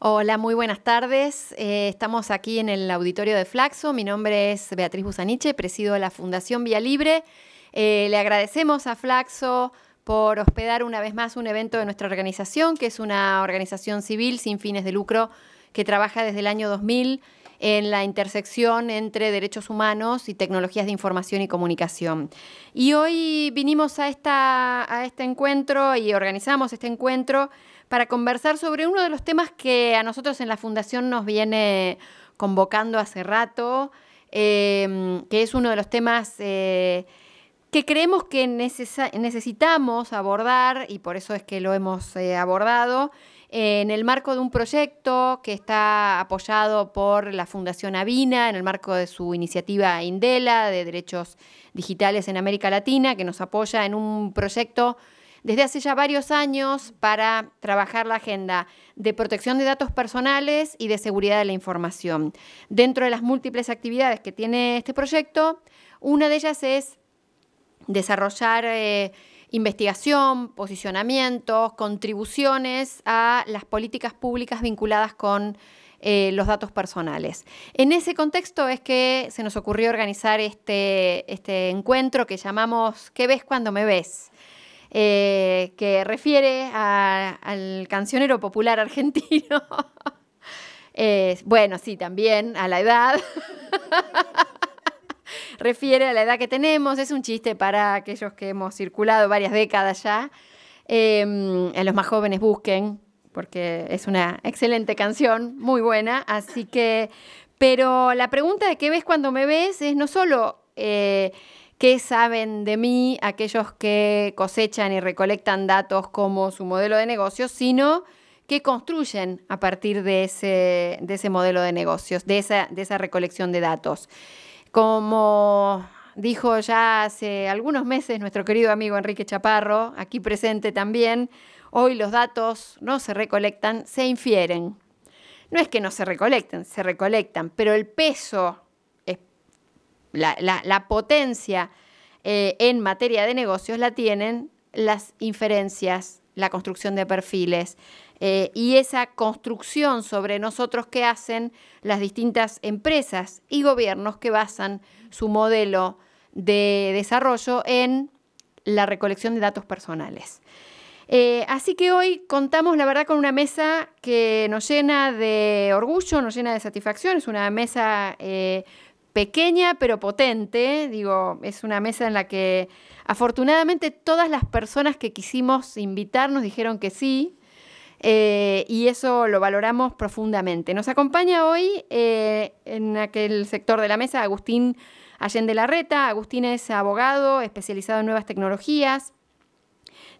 Hola, muy buenas tardes. Eh, estamos aquí en el auditorio de Flaxo. Mi nombre es Beatriz Busaniche, presido la Fundación Vía Libre. Eh, le agradecemos a Flaxo por hospedar una vez más un evento de nuestra organización, que es una organización civil sin fines de lucro que trabaja desde el año 2000 en la intersección entre derechos humanos y tecnologías de información y comunicación. Y hoy vinimos a, esta, a este encuentro y organizamos este encuentro para conversar sobre uno de los temas que a nosotros en la Fundación nos viene convocando hace rato, em, que es uno de los temas eh, que creemos que necesitamos abordar y por eso es que lo hemos eh, abordado en el marco de un proyecto que está apoyado por la Fundación Avina, en el marco de su iniciativa Indela de Derechos Digitales en América Latina, que nos apoya en un proyecto desde hace ya varios años para trabajar la agenda de protección de datos personales y de seguridad de la información. Dentro de las múltiples actividades que tiene este proyecto, una de ellas es desarrollar eh, investigación, posicionamientos, contribuciones a las políticas públicas vinculadas con eh, los datos personales. En ese contexto es que se nos ocurrió organizar este, este encuentro que llamamos ¿Qué ves cuando me ves? Eh, que refiere al cancionero popular argentino. Eh, bueno, sí, también a la edad. refiere a la edad que tenemos, es un chiste para aquellos que hemos circulado varias décadas ya. a em, los más jóvenes busquen, porque es una excelente canción, muy buena. Así que, pero la pregunta de qué ves cuando me ves es no solo eh, ¿Qué saben de mí aquellos que cosechan y recolectan datos como su modelo de negocio? Sino que construyen a partir de ese, modelo de negocios, de esa, de esa recolección de datos. Como dijo ya hace algunos meses nuestro querido amigo Enrique Chaparro, aquí presente también, hoy los datos no se recolectan, se infieren. No es que no se recolecten, se recolectan, pero el peso la, potencia eh, en materia de negocios la tienen las inferencias, la construcción de perfiles eh, y esa construcción sobre nosotros que hacen las distintas empresas y gobiernos que basan su modelo de desarrollo en la recolección de datos personales. Eh, así que hoy contamos, la verdad, con una mesa que nos llena de orgullo, nos llena de satisfacción, es una mesa pequeña pero potente, digo, es una mesa en la que afortunadamente todas las personas que quisimos invitar nos dijeron que sí. Eh, y eso lo valoramos profundamente. Nos acompaña hoy eh, en aquel sector de la mesa Agustín Allende Larreta. Agustín es abogado especializado en nuevas tecnologías.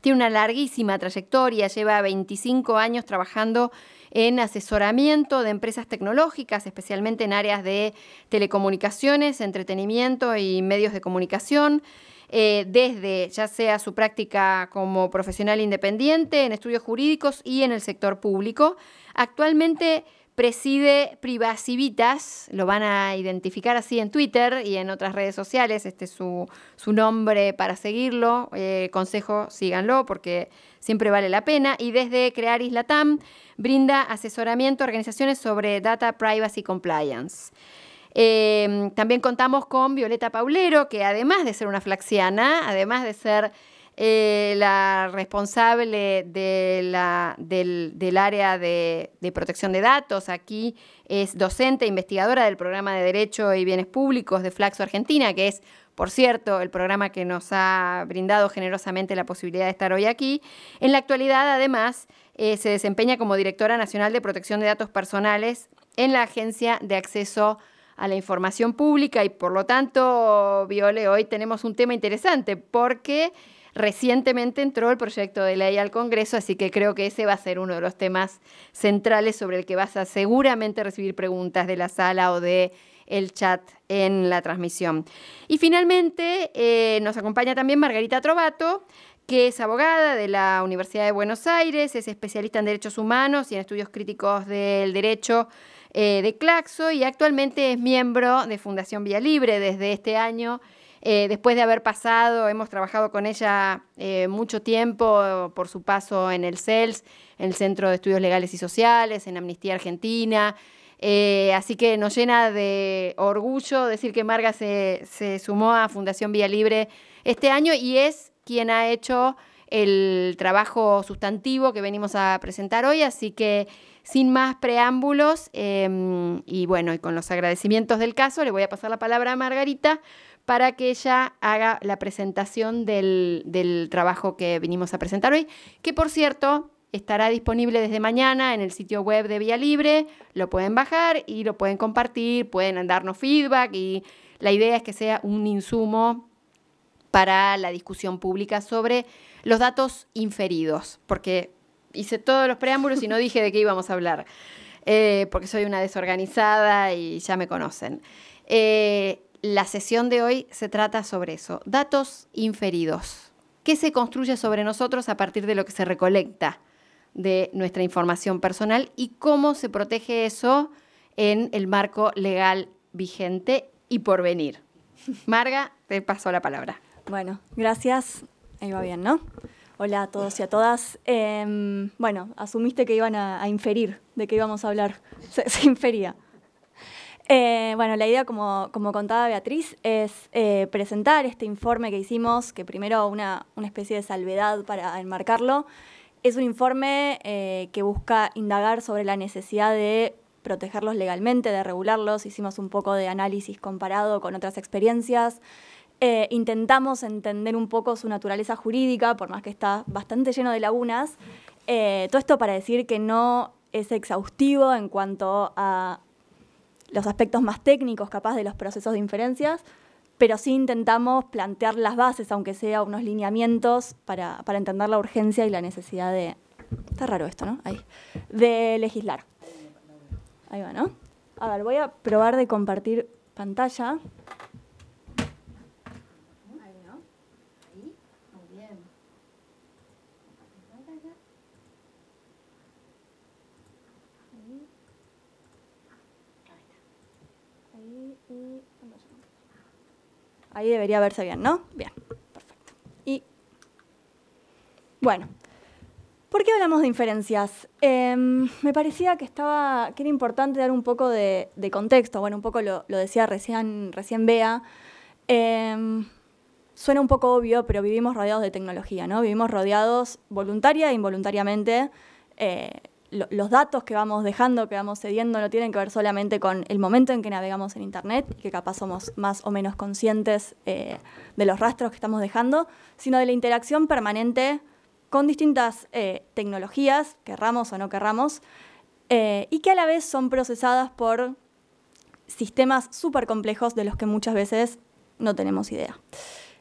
Tiene una larguísima trayectoria, lleva 25 años trabajando en asesoramiento de empresas tecnológicas, especialmente en áreas de telecomunicaciones, entretenimiento y medios de comunicación. Eh, desde ya sea su práctica como profesional independiente, en estudios jurídicos y en el sector público. Actualmente preside Privacivitas, lo van a identificar así en Twitter y en otras redes sociales, este es su, nombre para seguirlo, eh, consejo, síganlo porque siempre vale la pena, y desde Crear Islatam brinda asesoramiento a organizaciones sobre Data Privacy Compliance. Em, también contamos con Violeta Paulero, que además de ser una flaxiana, además de ser eh, la responsable del, área de, protección de datos, aquí es docente e investigadora del programa de Derecho y Bienes Públicos de Flaxo Argentina, que es, por cierto, el programa que nos ha brindado generosamente la posibilidad de estar hoy aquí. En la actualidad, además, eh, se desempeña como directora nacional de protección de datos personales en la Agencia de Acceso a la Información Pública y por lo tanto, Viole, hoy tenemos un tema interesante porque Recientemente entró el proyecto de ley al Congreso, así que creo que ese va a ser uno de los temas centrales sobre el que vas a seguramente recibir preguntas de la sala o de el chat en la transmisión. Y finalmente eh, nos acompaña también Margarita Trovato, que es abogada de la Universidad de Buenos Aires, es especialista en derechos humanos y en estudios críticos del derecho eh, de Claxo y actualmente es miembro de Fundación Vía Libre desde este año eh, después de haber pasado, hemos trabajado con ella eh, mucho tiempo por su paso en el CELS, en el Centro de Estudios Legales y Sociales, en Amnistía Argentina. Eh, así que nos llena de orgullo decir que Marga se, sumó a Fundación Vía Libre este año y es quien ha hecho el trabajo sustantivo que venimos a presentar hoy, así que sin más preámbulos em, y bueno, y con los agradecimientos del caso, le voy a pasar la palabra a Margarita para que ella haga la presentación del, trabajo que vinimos a presentar hoy, que por cierto estará disponible desde mañana en el sitio web de Vía Libre, lo pueden bajar y lo pueden compartir, pueden darnos feedback y la idea es que sea un insumo para la discusión pública sobre los datos inferidos, porque hice todos los preámbulos y no dije de qué íbamos a hablar, eh, porque soy una desorganizada y ya me conocen. Eh, la sesión de hoy se trata sobre eso, datos inferidos. ¿Qué se construye sobre nosotros a partir de lo que se recolecta de nuestra información personal y cómo se protege eso en el marco legal vigente y por venir? Marga, te paso la palabra. Bueno, gracias. Ahí va bien, ¿no? Hola a todos y a todas. Em, bueno, asumiste que iban a, inferir de qué íbamos a hablar. se infería. Eh, bueno, la idea, como, contaba Beatriz, es eh, presentar este informe que hicimos, que primero una, especie de salvedad para enmarcarlo. Es un informe eh, que busca indagar sobre la necesidad de protegerlos legalmente, de regularlos. Hicimos un poco de análisis comparado con otras experiencias. intentamos entender un poco su naturaleza jurídica, por más que está bastante lleno de lagunas. todo esto para decir que no es exhaustivo en cuanto a los aspectos más técnicos capaz de los procesos de inferencias, pero sí intentamos plantear las bases, aunque sea unos lineamientos, para, para entender la urgencia y la necesidad de... Está raro esto, ¿no? Ahí. De legislar. Ahí va, ¿no? A ver, voy a probar de compartir pantalla. Ahí debería verse bien, ¿no? Bien, perfecto. bueno, ¿por qué hablamos de inferencias? Em, me parecía que, estaba, que era importante dar un poco de, contexto. Bueno, un poco lo, decía recién, recién Bea. Em, suena un poco obvio, pero vivimos rodeados de tecnología, ¿no? Vivimos rodeados voluntaria e involuntariamente. Eh, los datos que vamos dejando, que vamos cediendo, no tienen que ver solamente con el momento en que navegamos en Internet, y que capaz somos más o menos conscientes eh, de los rastros que estamos dejando, sino de la interacción permanente con distintas eh, tecnologías, querramos o no querramos, eh, y que a la vez son procesadas por sistemas súper complejos de los que muchas veces no tenemos idea.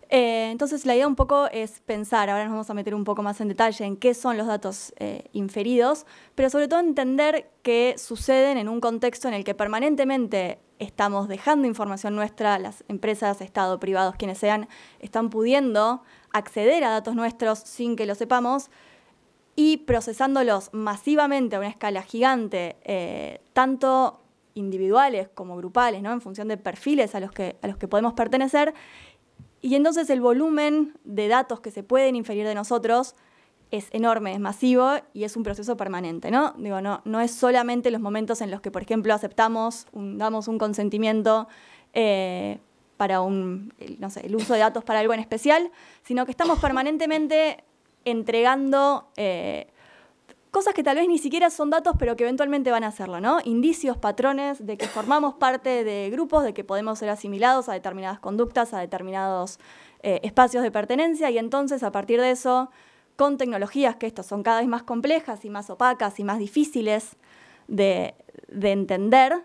Eh, entonces la idea un poco es pensar, ahora nos vamos a meter un poco más en detalle en qué son los datos eh, inferidos, pero sobre todo entender qué suceden en un contexto en el que permanentemente estamos dejando información nuestra, las empresas, Estado, privados, quienes sean, están pudiendo acceder a datos nuestros sin que lo sepamos y procesándolos masivamente a una escala gigante, eh, tanto individuales como grupales, en función de perfiles a los que podemos pertenecer, y entonces el volumen de datos que se pueden inferir de nosotros es enorme, es masivo y es un proceso permanente, ¿no? Digo, no, no es solamente los momentos en los que, por ejemplo, aceptamos, damos un consentimiento eh, para un, no sé, el uso de datos para algo en especial, sino que estamos permanentemente entregando eh, cosas que tal vez ni siquiera son datos, pero que eventualmente van a serlo, ¿no? Indicios, patrones de que formamos parte de grupos, de que podemos ser asimilados a determinadas conductas, a determinados eh, espacios de pertenencia, y entonces a partir de eso, con tecnologías que estas son cada vez más complejas y más opacas y más difíciles de, entender,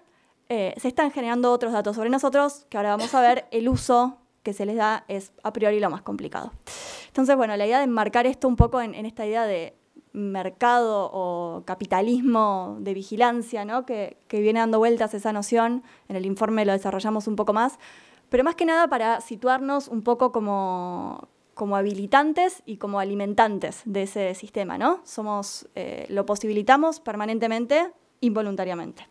eh, se están generando otros datos sobre nosotros, que ahora vamos a ver el uso que se les da es a priori lo más complicado. Entonces, bueno, la idea de enmarcar esto un poco en esta idea de mercado o capitalismo de vigilancia, ¿no? que, viene dando vueltas esa noción, en el informe lo desarrollamos un poco más, pero más que nada para situarnos un poco como, como habilitantes y como alimentantes de ese sistema, ¿no? Somos, eh, lo posibilitamos permanentemente, involuntariamente.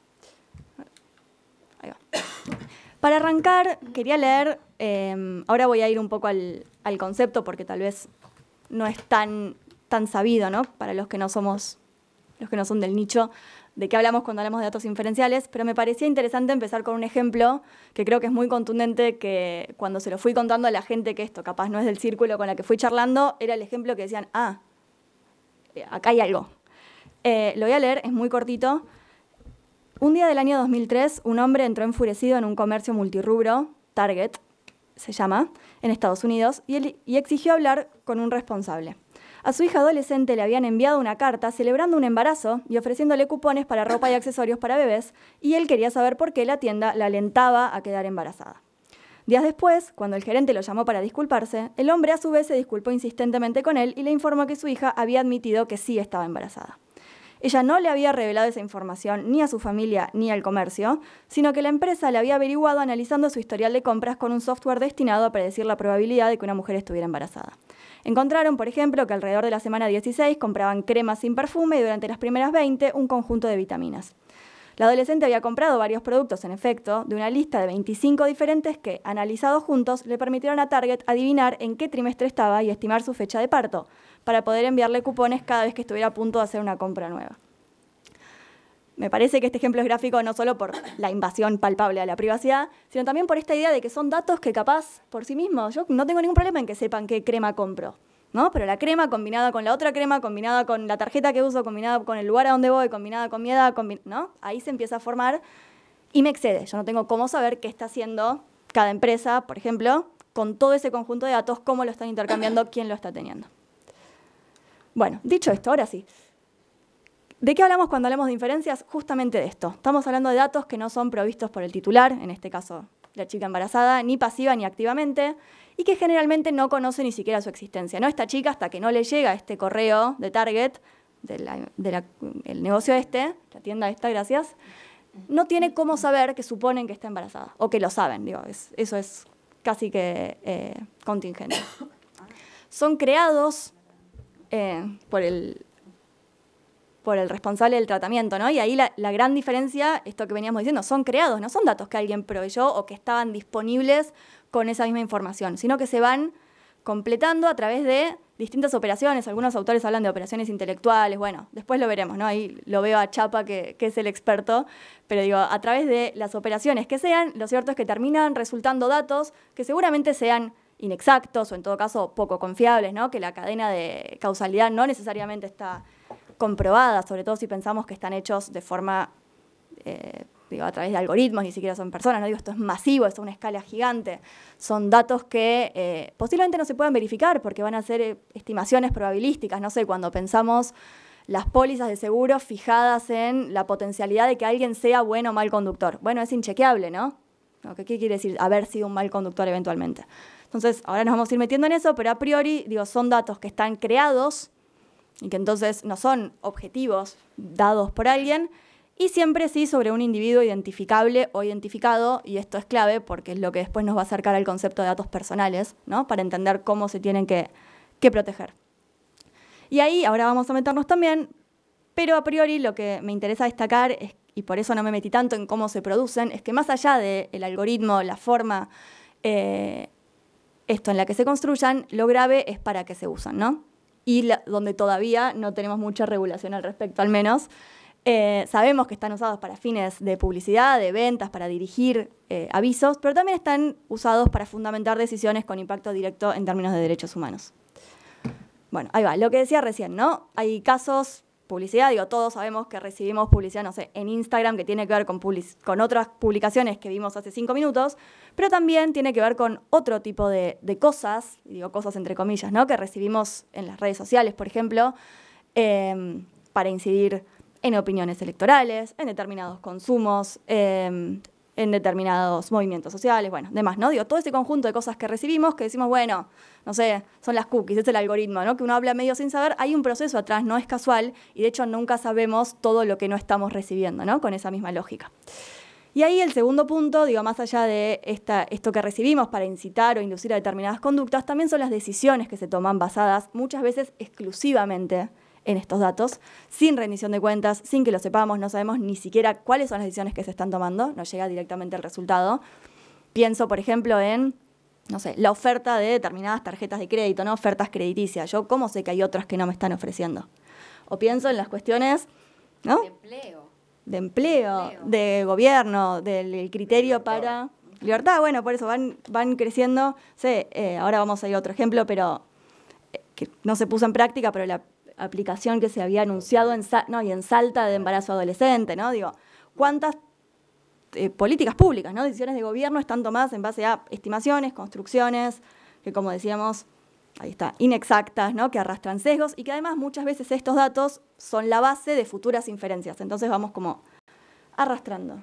Para arrancar, quería leer, eh, ahora voy a ir un poco al, al, concepto porque tal vez no es tan tan sabido, ¿no? Para los que no somos, los que no son del nicho, de qué hablamos cuando hablamos de datos inferenciales, pero me parecía interesante empezar con un ejemplo que creo que es muy contundente, que cuando se lo fui contando a la gente que esto capaz no es del círculo con la que fui charlando, era el ejemplo que decían, ah, eh, acá hay algo. Eh, lo voy a leer, es muy cortito. Un día del año 2003, un hombre entró enfurecido en un comercio multirrubro, Target se llama, en Estados Unidos, y exigió hablar con un responsable. A su hija adolescente le habían enviado una carta celebrando un embarazo y ofreciéndole cupones para ropa y accesorios para bebés, y él quería saber por qué la tienda la alentaba a quedar embarazada. Días después, cuando el gerente lo llamó para disculparse, el hombre a su vez se disculpó insistentemente con él y le informó que su hija había admitido que sí estaba embarazada. Ella no le había revelado esa información ni a su familia ni al comercio, sino que la empresa la había averiguado analizando su historial de compras con un software destinado a predecir la probabilidad de que una mujer estuviera embarazada. Encontraron, por ejemplo, que alrededor de la semana 16 compraban cremas sin perfume y durante las primeras 20 un conjunto de vitaminas. La adolescente había comprado varios productos, en efecto, de una lista de 25 diferentes que, analizados juntos, le permitieron a Target adivinar en qué trimestre estaba y estimar su fecha de parto, para poder enviarle cupones cada vez que estuviera a punto de hacer una compra nueva. Me parece que este ejemplo es gráfico no solo por la invasión palpable a la privacidad, sino también por esta idea de que son datos que capaz por sí mismos, yo no tengo ningún problema en que sepan qué crema compro. ¿No? Pero la crema combinada con la otra crema, combinada con la tarjeta que uso, combinada con el lugar a donde voy, combinada con mi edad, ¿no? Ahí se empieza a formar y me excede. Yo no tengo cómo saber qué está haciendo cada empresa, por ejemplo, con todo ese conjunto de datos, cómo lo están intercambiando, quién lo está teniendo. Bueno, dicho esto, ahora sí. ¿De qué hablamos cuando hablamos de inferencias? Justamente de esto. Estamos hablando de datos que no son provistos por el titular, en este caso la chica embarazada, ni pasiva ni activamente, y que generalmente no conoce ni siquiera su existencia. ¿no? Esta chica, hasta que no le llega este correo de Target, del negocio este, la tienda esta, gracias, no tiene cómo saber que suponen que está embarazada, o que lo saben, digo, eso es casi que eh, contingente. Son creados eh, por el por el responsable del tratamiento, ¿no? Y ahí la, gran diferencia, esto que veníamos diciendo, son creados, no son datos que alguien proveyó o que estaban disponibles con esa misma información, sino que se van completando a través de distintas operaciones. Algunos autores hablan de operaciones intelectuales, bueno, después lo veremos, ¿no? Ahí lo veo a Chapa, que, que es el experto, pero digo, a través de las operaciones que sean, lo cierto es que terminan resultando datos que seguramente sean inexactos o en todo caso poco confiables, ¿no? Que la cadena de causalidad no necesariamente está comprobadas, sobre todo si pensamos que están hechos de forma, eh, digo, a través de algoritmos, ni siquiera son personas, no digo, esto es masivo, es una escala gigante, son datos que eh, posiblemente no se puedan verificar porque van a ser eh, estimaciones probabilísticas, no sé, cuando pensamos las pólizas de seguro fijadas en la potencialidad de que alguien sea bueno o mal conductor. Bueno, es inchequeable, ¿no? ¿Qué quiere decir haber sido un mal conductor eventualmente? Entonces, ahora nos vamos a ir metiendo en eso, pero a priori, digo, son datos que están creados y que entonces no son objetivos dados por alguien, y siempre sí sobre un individuo identificable o identificado, y esto es clave porque es lo que después nos va a acercar al concepto de datos personales, para entender cómo se tienen que, proteger. Y ahí ahora vamos a meternos también, pero a priori lo que me interesa destacar, y por eso no me metí tanto en cómo se producen, es que más allá del algoritmo, la forma, eh, esto en la que se construyan, lo grave es para qué se usan, y donde todavía no tenemos mucha regulación al respecto, al menos. Eh, sabemos que están usados para fines de publicidad, de ventas, para dirigir eh, avisos, pero también están usados para fundamentar decisiones con impacto directo en términos de derechos humanos. Bueno, ahí va, lo que decía recién, ¿no? Hay casos publicidad, digo, todos sabemos que recibimos publicidad, no sé, en Instagram que tiene que ver con, con otras publicaciones que vimos hace cinco minutos, pero también tiene que ver con otro tipo de, cosas, digo cosas entre comillas, ¿no? Que recibimos en las redes sociales, por ejemplo, em, para incidir en opiniones electorales, en determinados consumos, eh, en determinados movimientos sociales, bueno, demás, ¿no? Digo, todo ese conjunto de cosas que recibimos que decimos, bueno, no sé, son las cookies, es el algoritmo, ¿no? Que uno habla medio sin saber, hay un proceso atrás, no es casual, y de hecho nunca sabemos todo lo que no estamos recibiendo, ¿no? Con esa misma lógica. Y ahí el segundo punto, digo, más allá de esta, esto que recibimos para incitar o inducir a determinadas conductas, también son las decisiones que se toman basadas muchas veces exclusivamente en estos datos, sin rendición de cuentas, sin que lo sepamos, no sabemos ni siquiera cuáles son las decisiones que se están tomando, nos llega directamente el resultado. Pienso, por ejemplo, en no sé, la oferta de determinadas tarjetas de crédito, ¿no? Ofertas crediticias. Yo, ¿cómo sé que hay otras que no me están ofreciendo? O pienso en las cuestiones, De empleo. De gobierno, del criterio para... Libertad, bueno, por eso van, van creciendo. Eh, ahora vamos a ir a otro ejemplo, pero eh, que no se puso en práctica, pero la aplicación que se había anunciado en, no, y en Salta de embarazo adolescente, ¿no? Digo, ¿cuántas eh, políticas públicas, ¿no? decisiones de gobierno están tomadas en base a estimaciones, construcciones, que como decíamos, ahí está, inexactas, ¿no? que arrastran sesgos y que además muchas veces estos datos son la base de futuras inferencias. Entonces vamos como arrastrando.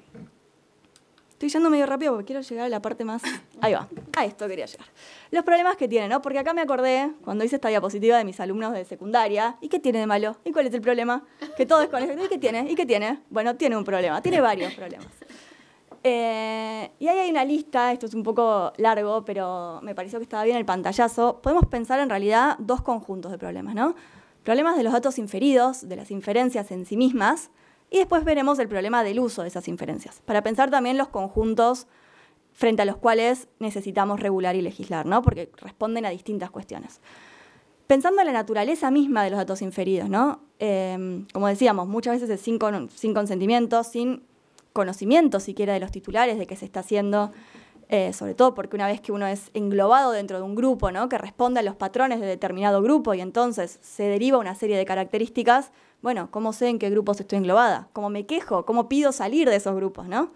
Estoy yendo medio rápido porque quiero llegar a la parte más... Ahí va, a esto quería llegar. Los problemas que tiene, ¿no? Porque acá me acordé, cuando hice esta diapositiva de mis alumnos de secundaria, ¿y qué tiene de malo? ¿Y cuál es el problema? Que todo es con... ¿Y qué tiene? ¿Y qué tiene? Bueno, tiene un problema, tiene varios problemas. Eh, y ahí hay una lista, esto es un poco largo, pero me pareció que estaba bien el pantallazo. Podemos pensar en realidad dos conjuntos de problemas, ¿no? Problemas de los datos inferidos, de las inferencias en sí mismas, y después veremos el problema del uso de esas inferencias, para pensar también los conjuntos frente a los cuales necesitamos regular y legislar, ¿no? porque responden a distintas cuestiones. Pensando en la naturaleza misma de los datos inferidos, ¿no? Em, como decíamos, muchas veces es sin, consentimiento, sin conocimiento siquiera de los titulares de qué se está haciendo, eh, sobre todo porque una vez que uno es englobado dentro de un grupo, ¿no? que responde a los patrones de determinado grupo y entonces se deriva una serie de características, bueno, ¿cómo sé en qué grupos estoy englobada? ¿Cómo me quejo? ¿Cómo pido salir de esos grupos? ¿no?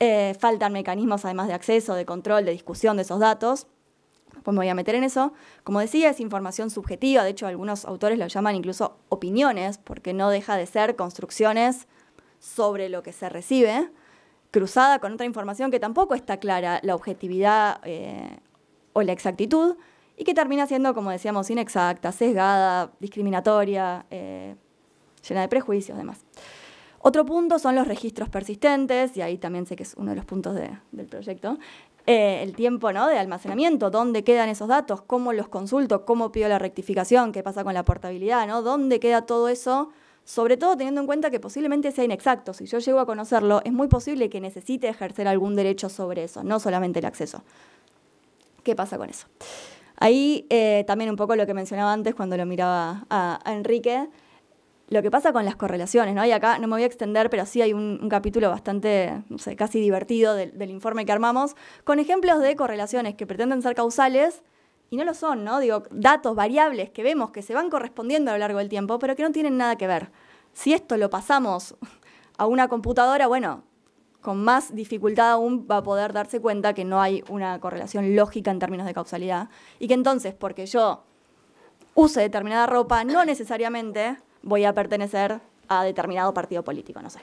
Eh, faltan mecanismos además de acceso, de control, de discusión de esos datos. Pues me voy a meter en eso. Como decía, es información subjetiva, de hecho algunos autores lo llaman incluso opiniones, porque no deja de ser construcciones sobre lo que se recibe, cruzada con otra información que tampoco está clara, la objetividad eh, o la exactitud, y que termina siendo, como decíamos, inexacta, sesgada, discriminatoria, eh, llena de prejuicios, demás. Otro punto son los registros persistentes, y ahí también sé que es uno de los puntos del proyecto. Eh, el tiempo de almacenamiento, dónde quedan esos datos, cómo los consulto, cómo pido la rectificación, qué pasa con la portabilidad, ¿no? dónde queda todo eso, sobre todo teniendo en cuenta que posiblemente sea inexacto. Si yo llego a conocerlo, es muy posible que necesite ejercer algún derecho sobre eso, no solamente el acceso. ¿Qué pasa con eso? Ahí eh, también un poco lo que mencionaba antes cuando lo miraba a Enrique lo que pasa con las correlaciones, ¿no? Y acá no me voy a extender, pero sí hay un, capítulo bastante, no sé, casi divertido del, del, informe que armamos, con ejemplos de correlaciones que pretenden ser causales y no lo son, ¿no? Digo, datos, variables que vemos que se van correspondiendo a lo largo del tiempo, pero que no tienen nada que ver. Si esto lo pasamos a una computadora, bueno, con más dificultad aún va a poder darse cuenta que no hay una correlación lógica en términos de causalidad y que entonces, porque yo use determinada ropa, no necesariamente voy a pertenecer a determinado partido político, no sé.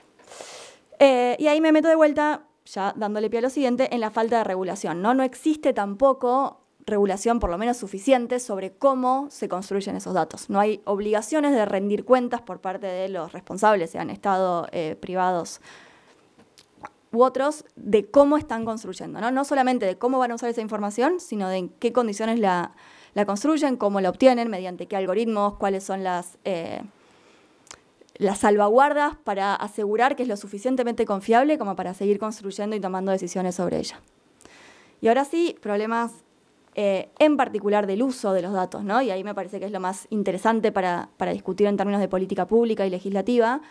Eh, y ahí me meto de vuelta, ya dándole pie a lo siguiente, en la falta de regulación. No, no existe tampoco regulación por lo menos suficiente sobre cómo se construyen esos datos. No hay obligaciones de rendir cuentas por parte de los responsables, sean Estado, eh, privados u otros, de cómo están construyendo. ¿no? solamente de cómo van a usar esa información, sino de en qué condiciones la, construyen, cómo la obtienen, mediante qué algoritmos, cuáles son las... Eh, las salvaguardas para asegurar que es lo suficientemente confiable como para seguir construyendo y tomando decisiones sobre ella. Y ahora sí, problemas eh, en particular del uso de los datos, ¿no? Y ahí me parece que es lo más interesante para, discutir en términos de política pública y legislativa,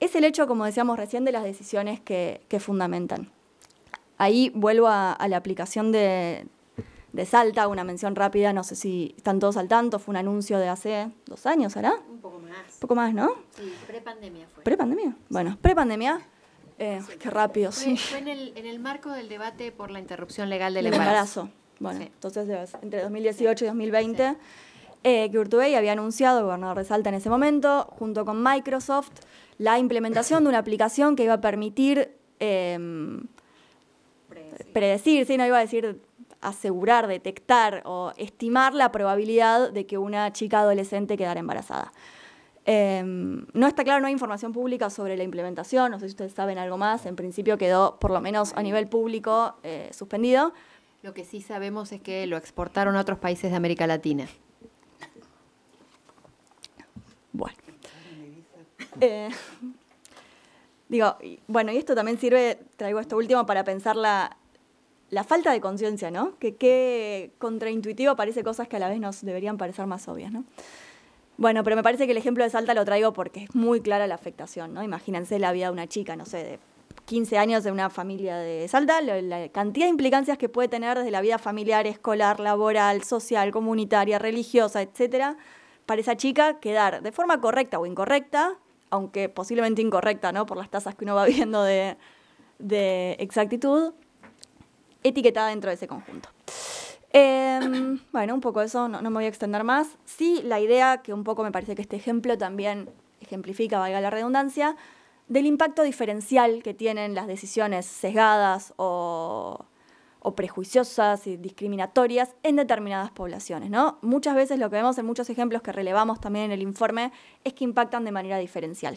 es el hecho, como decíamos recién, de las decisiones que, fundamentan. Ahí vuelvo a la aplicación de, de Salta, una mención rápida, no sé si están todos al tanto, fue un anuncio de hace dos años, ¿será? Un poco más. Un poco más, ¿no? Sí, prepandemia fue. ¿Prepandemia? Bueno, ¿pre-pandemia? Eh, qué rápido, sí. Fue en el, marco del debate por la interrupción legal del embarazo. embarazo. Bueno, entonces entre 2018 y 2020, eh, que Urtubey había anunciado, gobernador de Salta en ese momento, junto con Microsoft, la implementación de una aplicación que iba a permitir... Em, predecir, sí, no iba a decir asegurar, detectar o estimar la probabilidad de que una chica adolescente quedara embarazada. Em, no está claro, no hay información pública sobre la implementación, no sé si ustedes saben algo más, en principio quedó, por lo menos a nivel público, eh, suspendido. Lo que sí sabemos es que lo exportaron a otros países de América Latina. Bueno. Eh, digo, bueno, y esto también sirve, traigo esto último, para pensar la, la falta de conciencia, ¿no? Que qué contraintuitivo parece cosas que a la vez nos deberían parecer más obvias, ¿no? Bueno, pero me parece que el ejemplo de Salta lo traigo porque es muy clara la afectación, ¿no? Imagínense la vida de una chica, no sé, de 15 años de una familia de Salta, la cantidad de implicancias que puede tener desde la vida familiar, escolar, laboral, social, comunitaria, religiosa, etcétera, para esa chica quedar de forma correcta o incorrecta, aunque posiblemente incorrecta, ¿no? Por las tasas que uno va viendo de, de exactitud, etiquetada dentro de ese conjunto. Em, bueno, un poco eso, no, me voy a extender más. Sí, la idea, que un poco me parece que este ejemplo también ejemplifica, valga la redundancia, del impacto diferencial que tienen las decisiones sesgadas o, prejuiciosas y discriminatorias en determinadas poblaciones. ¿no? Muchas veces lo que vemos en muchos ejemplos que relevamos también en el informe es que impactan de manera diferencial.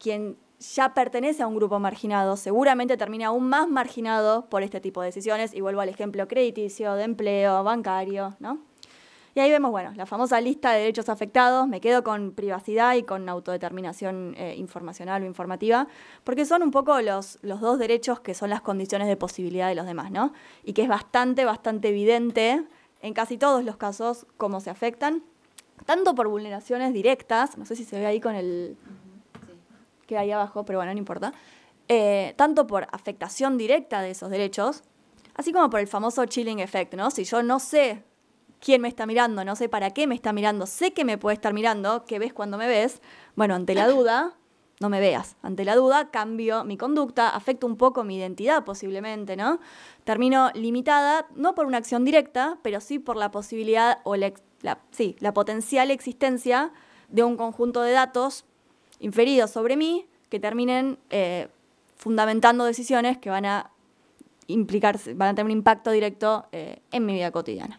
Quien ya pertenece a un grupo marginado, seguramente termina aún más marginado por este tipo de decisiones. Y vuelvo al ejemplo crediticio, de empleo, bancario, ¿no? Y ahí vemos, bueno, la famosa lista de derechos afectados. Me quedo con privacidad y con autodeterminación eh, informacional o informativa, porque son un poco los, los dos derechos que son las condiciones de posibilidad de los demás, ¿no? Y que es bastante, bastante evidente en casi todos los casos cómo se afectan, tanto por vulneraciones directas, no sé si se ve ahí con el, ahí abajo, pero bueno, no importa, eh, tanto por afectación directa de esos derechos, así como por el famoso chilling effect, ¿no? Si yo no sé quién me está mirando, no sé para qué me está mirando, sé que me puede estar mirando, que ves cuando me ves, bueno, ante la duda, no me veas. Ante la duda, cambio mi conducta, afecto un poco mi identidad posiblemente, ¿no? Termino limitada, no por una acción directa, pero sí por la posibilidad o la potencial existencia de un conjunto de datos inferidos sobre mí que terminen eh, fundamentando decisiones que van a implicarse, van a tener un impacto directo eh, en mi vida cotidiana.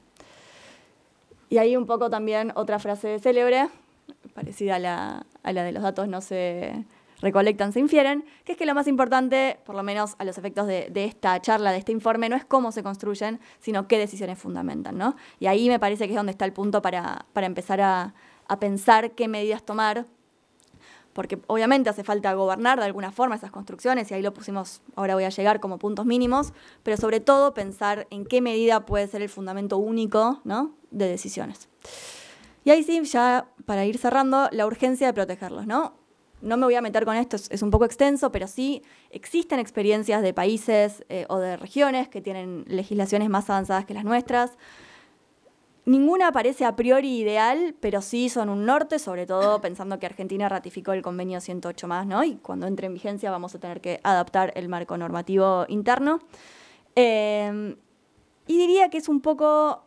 Y ahí un poco también otra frase célebre, parecida a la, a la de los datos no se recolectan, se infieren, que es que lo más importante, por lo menos a los efectos de, de, esta charla, de este informe, no es cómo se construyen, sino qué decisiones fundamentan. ¿no? Y ahí me parece que es donde está el punto para, para empezar a, a pensar qué medidas tomar porque obviamente hace falta gobernar de alguna forma esas construcciones y ahí lo pusimos, ahora voy a llegar como puntos mínimos, pero sobre todo pensar en qué medida puede ser el fundamento único ¿no? de decisiones. Y ahí sí, ya para ir cerrando, la urgencia de protegerlos, ¿no? No me voy a meter con esto, es un poco extenso, pero sí existen experiencias de países eh, o de regiones que tienen legislaciones más avanzadas que las nuestras. Ninguna parece a priori ideal, pero sí son un norte, sobre todo pensando que Argentina ratificó el convenio 108 más, ¿no? Y cuando entre en vigencia vamos a tener que adaptar el marco normativo interno. Em, y diría que es un poco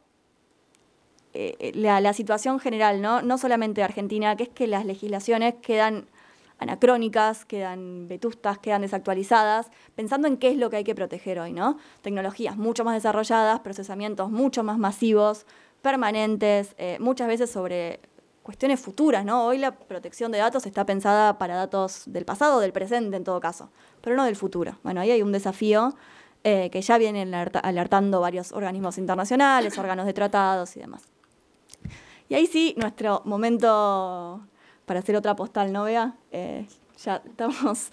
eh, la, situación general, ¿no? No solamente de Argentina, que es que las legislaciones quedan anacrónicas, quedan vetustas, quedan desactualizadas, pensando en qué es lo que hay que proteger hoy, ¿no? Tecnologías mucho más desarrolladas, procesamientos mucho más masivos, permanentes, eh, muchas veces sobre cuestiones futuras, ¿no? Hoy la protección de datos está pensada para datos del pasado, del presente en todo caso, pero no del futuro. Bueno, ahí hay un desafío eh, que ya vienen alertando varios organismos internacionales, órganos de tratados y demás. Y ahí sí, nuestro momento para hacer otra postal, ¿no vea? Eh, ya estamos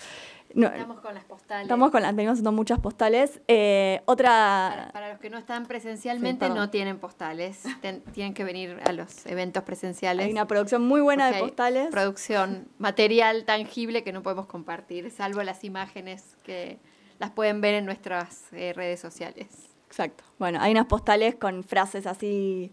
estamos con las postales. Estamos con las, muchas postales. Eh, otra. Para, los que no están presencialmente, no tienen postales. tienen que venir a los eventos presenciales. Hay una producción muy buena de postales. Producción, material tangible que no podemos compartir, salvo las imágenes que las pueden ver en nuestras eh, redes sociales. Exacto. Bueno, hay unas postales con frases así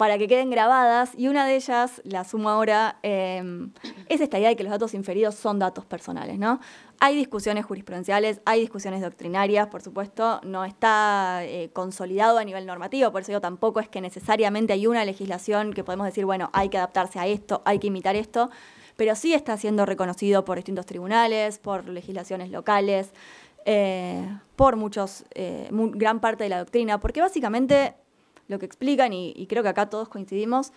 para que queden grabadas y una de ellas, la sumo ahora, em, es esta idea de que los datos inferidos son datos personales, ¿no? Hay discusiones jurisprudenciales, hay discusiones doctrinarias, por supuesto, no está eh, consolidado a nivel normativo, por eso yo tampoco es que necesariamente hay una legislación que podemos decir, bueno, hay que adaptarse a esto, hay que imitar esto, pero sí está siendo reconocido por distintos tribunales, por legislaciones locales, eh, por muchos, eh, gran parte de la doctrina, porque básicamente lo que explican, y, creo que acá todos coincidimos,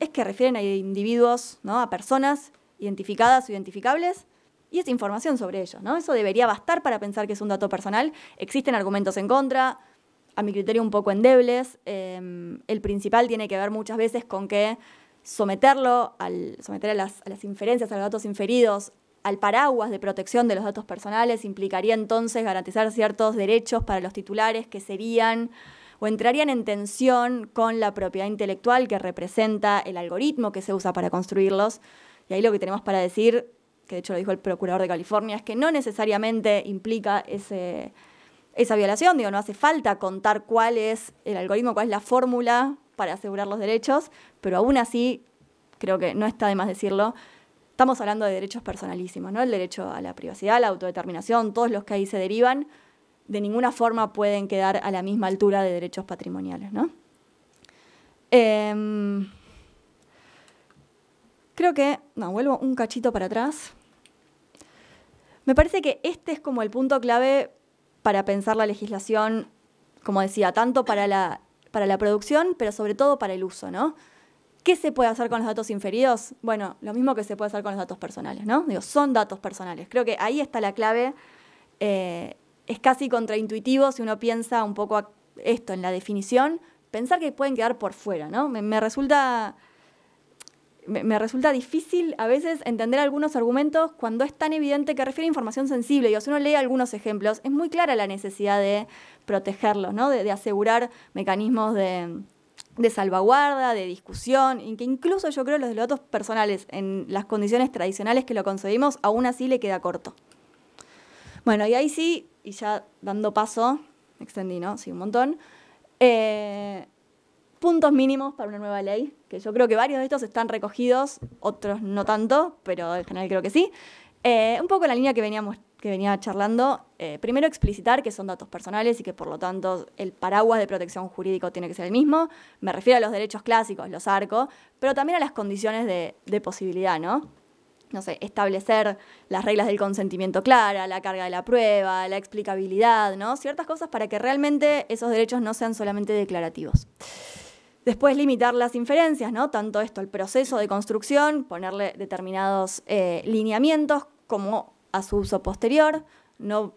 es que refieren a individuos, ¿no? a personas identificadas o identificables, y es información sobre ellos. ¿no? Eso debería bastar para pensar que es un dato personal. Existen argumentos en contra, a mi criterio un poco endebles. Em, el principal tiene que ver muchas veces con que someterlo, al, someter a las inferencias, a los datos inferidos, al paraguas de protección de los datos personales, implicaría entonces garantizar ciertos derechos para los titulares que serían o entrarían en tensión con la propiedad intelectual que representa el algoritmo que se usa para construirlos. Y ahí lo que tenemos para decir, que de hecho lo dijo el procurador de California, es que no necesariamente implica esa violación, digo, no hace falta contar cuál es el algoritmo, cuál es la fórmula para asegurar los derechos, pero aún así, creo que no está de más decirlo, estamos hablando de derechos personalísimos, ¿no? El derecho a la privacidad, la autodeterminación, todos los que ahí se derivan, de ninguna forma pueden quedar a la misma altura de derechos patrimoniales. ¿no? Em, creo que, no, vuelvo un cachito para atrás. Me parece que este es como el punto clave para pensar la legislación, como decía, tanto para la, para la producción, pero sobre todo para el uso, ¿no? ¿Qué se puede hacer con los datos inferidos? Bueno, lo mismo que se puede hacer con los datos personales, ¿no? Digo, son datos personales. Creo que ahí está la clave eh, es casi contraintuitivo si uno piensa un poco esto en la definición, pensar que pueden quedar por fuera, ¿no? Me, resulta... Me, resulta difícil a veces entender algunos argumentos cuando es tan evidente que refiere a información sensible. y si uno lee algunos ejemplos, es muy clara la necesidad de protegerlos, ¿no? de, asegurar mecanismos de, salvaguarda, de discusión, y que incluso yo creo los datos personales en las condiciones tradicionales que lo concebimos, aún así le queda corto. Bueno, y ahí sí, y ya dando paso, me extendí, ¿no? Sí, un montón. Eh, puntos mínimos para una nueva ley, que yo creo que varios de estos están recogidos, otros no tanto, pero en general creo que sí. Eh, un poco en la línea que, veníamos, que venía charlando, eh, primero explicitar que son datos personales y que por lo tanto el paraguas de protección jurídico tiene que ser el mismo. Me refiero a los derechos clásicos, los arcos, pero también a las condiciones de, de posibilidad, ¿no? no sé, establecer las reglas del consentimiento clara, la carga de la prueba, la explicabilidad, ¿no? Ciertas cosas para que realmente esos derechos no sean solamente declarativos. Después limitar las inferencias, ¿no? Tanto esto, el proceso de construcción, ponerle determinados eh, lineamientos como a su uso posterior, no,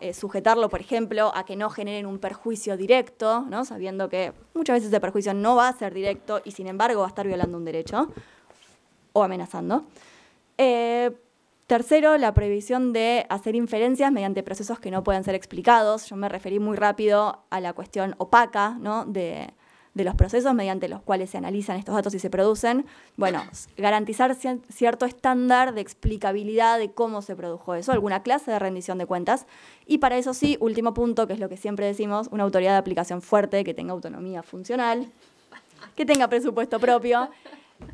eh, sujetarlo, por ejemplo, a que no generen un perjuicio directo, ¿no? Sabiendo que muchas veces ese perjuicio no va a ser directo y sin embargo va a estar violando un derecho o amenazando. Eh, tercero, la prohibición de hacer inferencias mediante procesos que no pueden ser explicados. Yo me referí muy rápido a la cuestión opaca de, de los procesos mediante los cuales se analizan estos datos y se producen. Bueno, garantizar cierto estándar de explicabilidad de cómo se produjo eso, alguna clase de rendición de cuentas. Y para eso sí, último punto, que es lo que siempre decimos, una autoridad de aplicación fuerte, que tenga autonomía funcional, que tenga presupuesto propio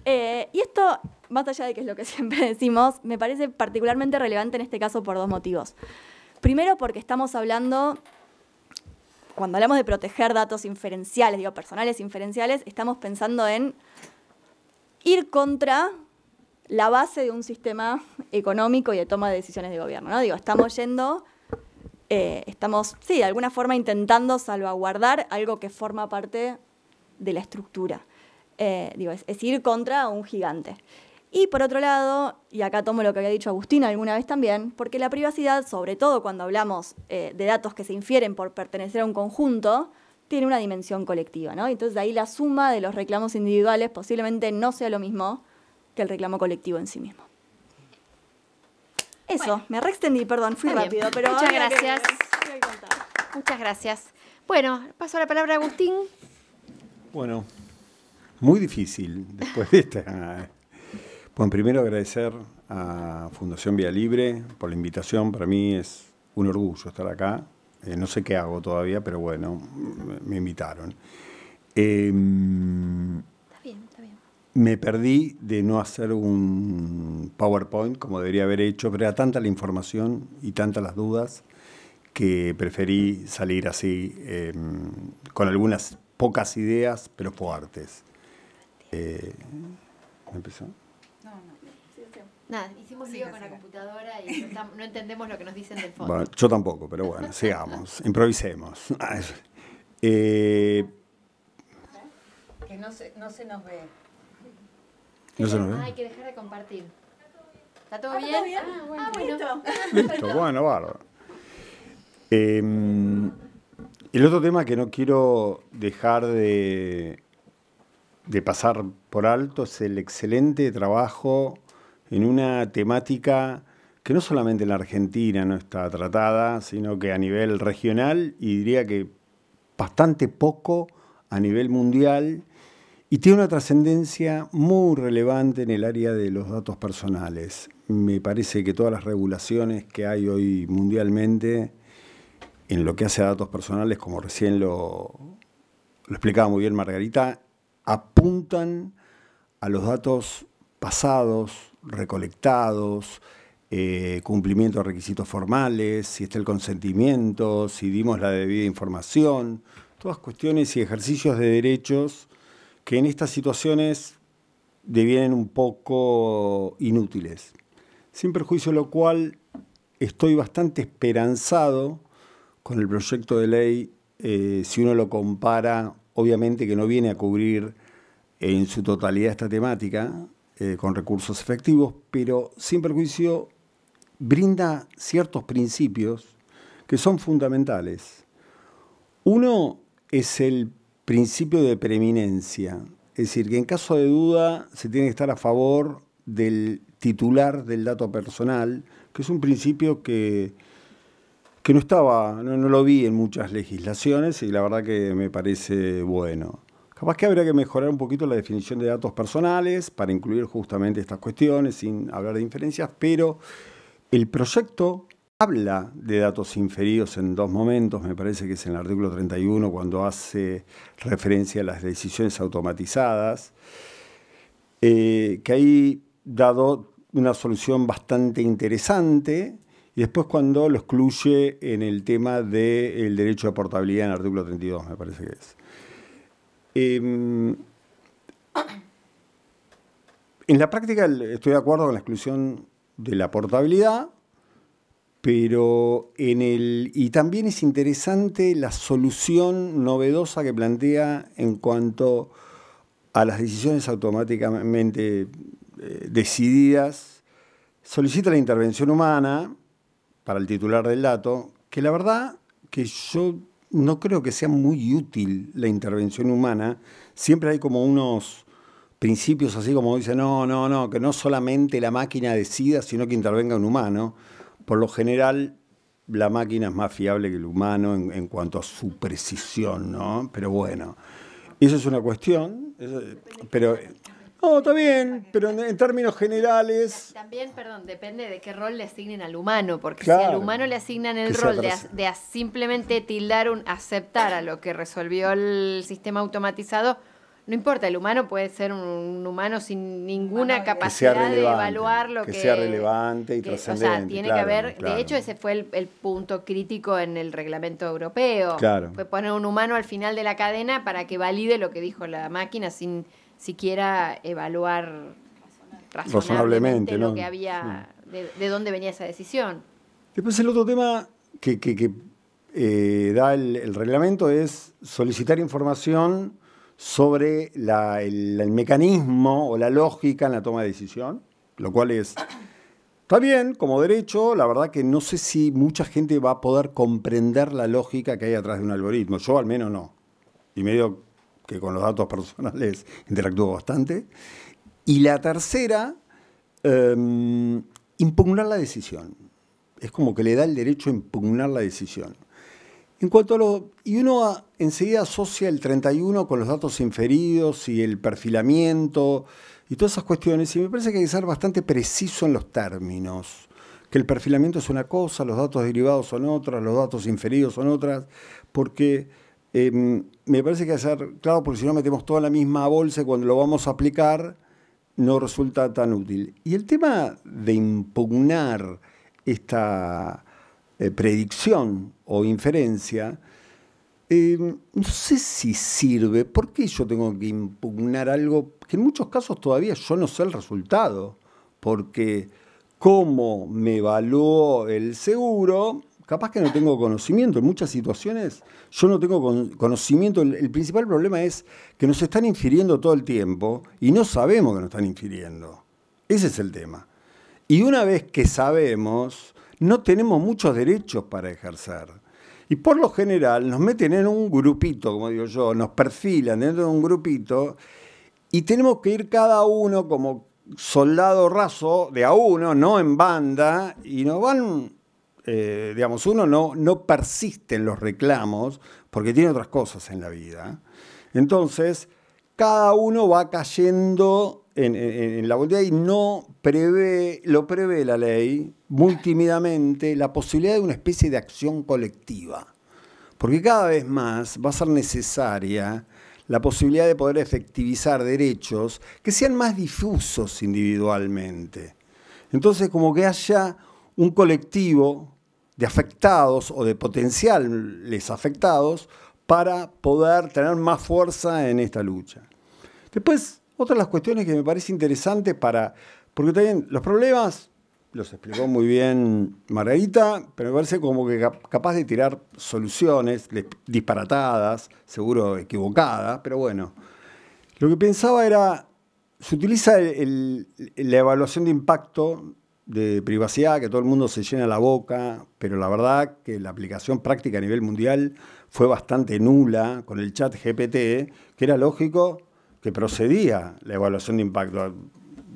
eh, y esto, más allá de que es lo que siempre decimos, me parece particularmente relevante en este caso por dos motivos. Primero, porque estamos hablando, cuando hablamos de proteger datos inferenciales, digo personales inferenciales, estamos pensando en ir contra la base de un sistema económico y de toma de decisiones de gobierno. estamos yendo eh, estamos, sí, de alguna forma intentando salvaguardar algo que forma parte de la estructura. Eh, es, ir contra un gigante. Y por otro lado, y acá tomo lo que había dicho Agustín alguna vez también, porque la privacidad, sobre todo cuando hablamos eh, de datos que se infieren por pertenecer a un conjunto, tiene una dimensión colectiva, ¿no? Entonces ahí la suma de los reclamos individuales posiblemente no sea lo mismo que el reclamo colectivo en sí mismo. Eso, me me reextendí, perdón, fui rápido, pero... Muchas gracias. Muchas gracias. Bueno, paso la palabra a Agustín. Bueno, muy difícil después de esta. Bueno, primero agradecer a Fundación Vía Libre por la invitación. Para mí es un orgullo estar acá. Eh, no sé qué hago todavía, pero bueno, me invitaron. Em, está bien, está bien. Me perdí de no hacer un PowerPoint como debería haber hecho, pero era tanta la información y tantas las dudas que preferí salir así, em, con algunas pocas ideas, pero fuertes. Eh, empezó? No, no. Nada, hicimos lío con la computadora y no, entendemos lo que nos dicen del fondo. Bueno, yo tampoco, pero bueno, sigamos, improvisemos. Ah, eh, que no se, no se nos ve. ¿No se nos ve? hay que dejar de compartir. ¿Está todo ah, bien? Ah, ah bueno. bueno. Listo. bueno, bárbaro. Em, el otro tema que no quiero dejar de de pasar por alto es el excelente trabajo en una temática que no solamente en la Argentina no está tratada, sino que a nivel regional y diría que bastante poco a nivel mundial y tiene una trascendencia muy relevante en el área de los datos personales. Me parece que todas las regulaciones que hay hoy mundialmente en lo que hace a datos personales, como recién lo, lo explicaba muy bien Margarita, apuntan a los datos pasados, recolectados, eh, cumplimiento de requisitos formales, si está el consentimiento, si dimos la debida información, todas cuestiones y ejercicios de derechos que en estas situaciones devienen un poco inútiles. Sin perjuicio de lo cual, estoy bastante esperanzado con el proyecto de ley, eh, si uno lo compara, obviamente que no viene a cubrir en su totalidad esta temática eh, con recursos efectivos, pero sin perjuicio brinda ciertos principios que son fundamentales. Uno es el principio de preeminencia, es decir, que en caso de duda se tiene que estar a favor del titular del dato personal, que es un principio que, que no estaba, no lo vi en muchas legislaciones y la verdad que me parece bueno. Capaz que habría que mejorar un poquito la definición de datos personales para incluir justamente estas cuestiones sin hablar de inferencias, pero el proyecto habla de datos inferidos en dos momentos, me parece que es en el artículo 31 cuando hace referencia a las decisiones automatizadas, eh, que ahí dado una solución bastante interesante, y después cuando lo excluye en el tema del derecho de portabilidad en el artículo 32, me parece que es. Em, en la práctica estoy de acuerdo con la exclusión de la portabilidad, pero en el y también es interesante la solución novedosa que plantea en cuanto a las decisiones automáticamente eh, decididas. Solicita la intervención humana para el titular del dato, que la verdad que yo no creo que sea muy útil la intervención humana. Siempre hay como unos principios así como dicen, no, no, no, que no solamente la máquina decida, sino que intervenga un humano. Por lo general, la máquina es más fiable que el humano en, cuanto a su precisión, ¿no? Pero bueno, eso es una cuestión, pero oh también bien, pero en, términos generales... También, perdón, depende de qué rol le asignen al humano, porque si al humano le asignan el rol de, simplemente tildar un aceptar a lo que resolvió el sistema automatizado, no importa, el humano puede ser un, humano sin ninguna capacidad de evaluar lo que, que sea relevante y trascendente. O sea, tiene que haber, de hecho ese fue el, punto crítico en el reglamento europeo. Claro. Fue poner un humano al final de la cadena para que valide lo que dijo la máquina sin siquiera evaluar razonablemente, lo que había, de, dónde venía esa decisión. Después el otro tema que, eh, da el reglamento es solicitar información sobre el, mecanismo o la lógica en la toma de decisión, lo cual es, está bien como derecho, la verdad que no sé si mucha gente va a poder comprender la lógica que hay atrás de un algoritmo, yo al menos no, y medio que con los datos personales interactúo bastante. Y la tercera, em, impugnar la decisión, es como que le da el derecho a impugnar la decisión. En cuanto a lo. Y uno enseguida asocia el 31 con los datos inferidos y el perfilamiento y todas esas cuestiones, y me parece que hay que ser bastante preciso en los términos. Que el perfilamiento es una cosa, los datos derivados son otras, los datos inferidos son otras, porque em, me parece que hay que ser claro, porque si no metemos toda la misma bolsa cuando lo vamos a aplicar no resulta tan útil. Y el tema de impugnar esta eh, predicción o inferencia, eh, no sé si sirve. ¿Por qué yo tengo que impugnar algo que en muchos casos todavía yo no sé el resultado? Porque cómo me evaluó el seguro, capaz que no tengo conocimiento. En muchas situaciones yo no tengo conocimiento. el, principal problema es que nos están infiriendo todo el tiempo y no sabemos que nos están infiriendo. Ese es el tema. Y una vez que sabemos, no tenemos muchos derechos para ejercer. Y por lo general nos meten en un grupito, como digo yo, nos perfilan dentro de un grupito y tenemos que ir cada uno como soldado raso de a uno, no en banda, y nos van, eh, digamos, uno no, no persiste en los reclamos porque tiene otras cosas en la vida. Entonces, cada uno va cayendo en, la voluntad y no prevé, lo prevé la ley muy tímidamente la posibilidad de una especie de acción colectiva. Porque cada vez más va a ser necesaria la posibilidad de poder efectivizar derechos que sean más difusos individualmente. Entonces, como que haya un colectivo de afectados o de potenciales afectados para poder tener más fuerza en esta lucha. Después, otra de las cuestiones que me parece interesante para. Porque también los problemas los explicó muy bien Margarita, pero me parece como que capaz de tirar soluciones disparatadas, seguro equivocadas, pero bueno. Lo que pensaba era. Se utiliza la evaluación de impacto de privacidad, que todo el mundo se llena la boca, pero la verdad que la aplicación práctica a nivel mundial fue bastante nula con el chat GPT, que era lógico que procedía la evaluación de impacto.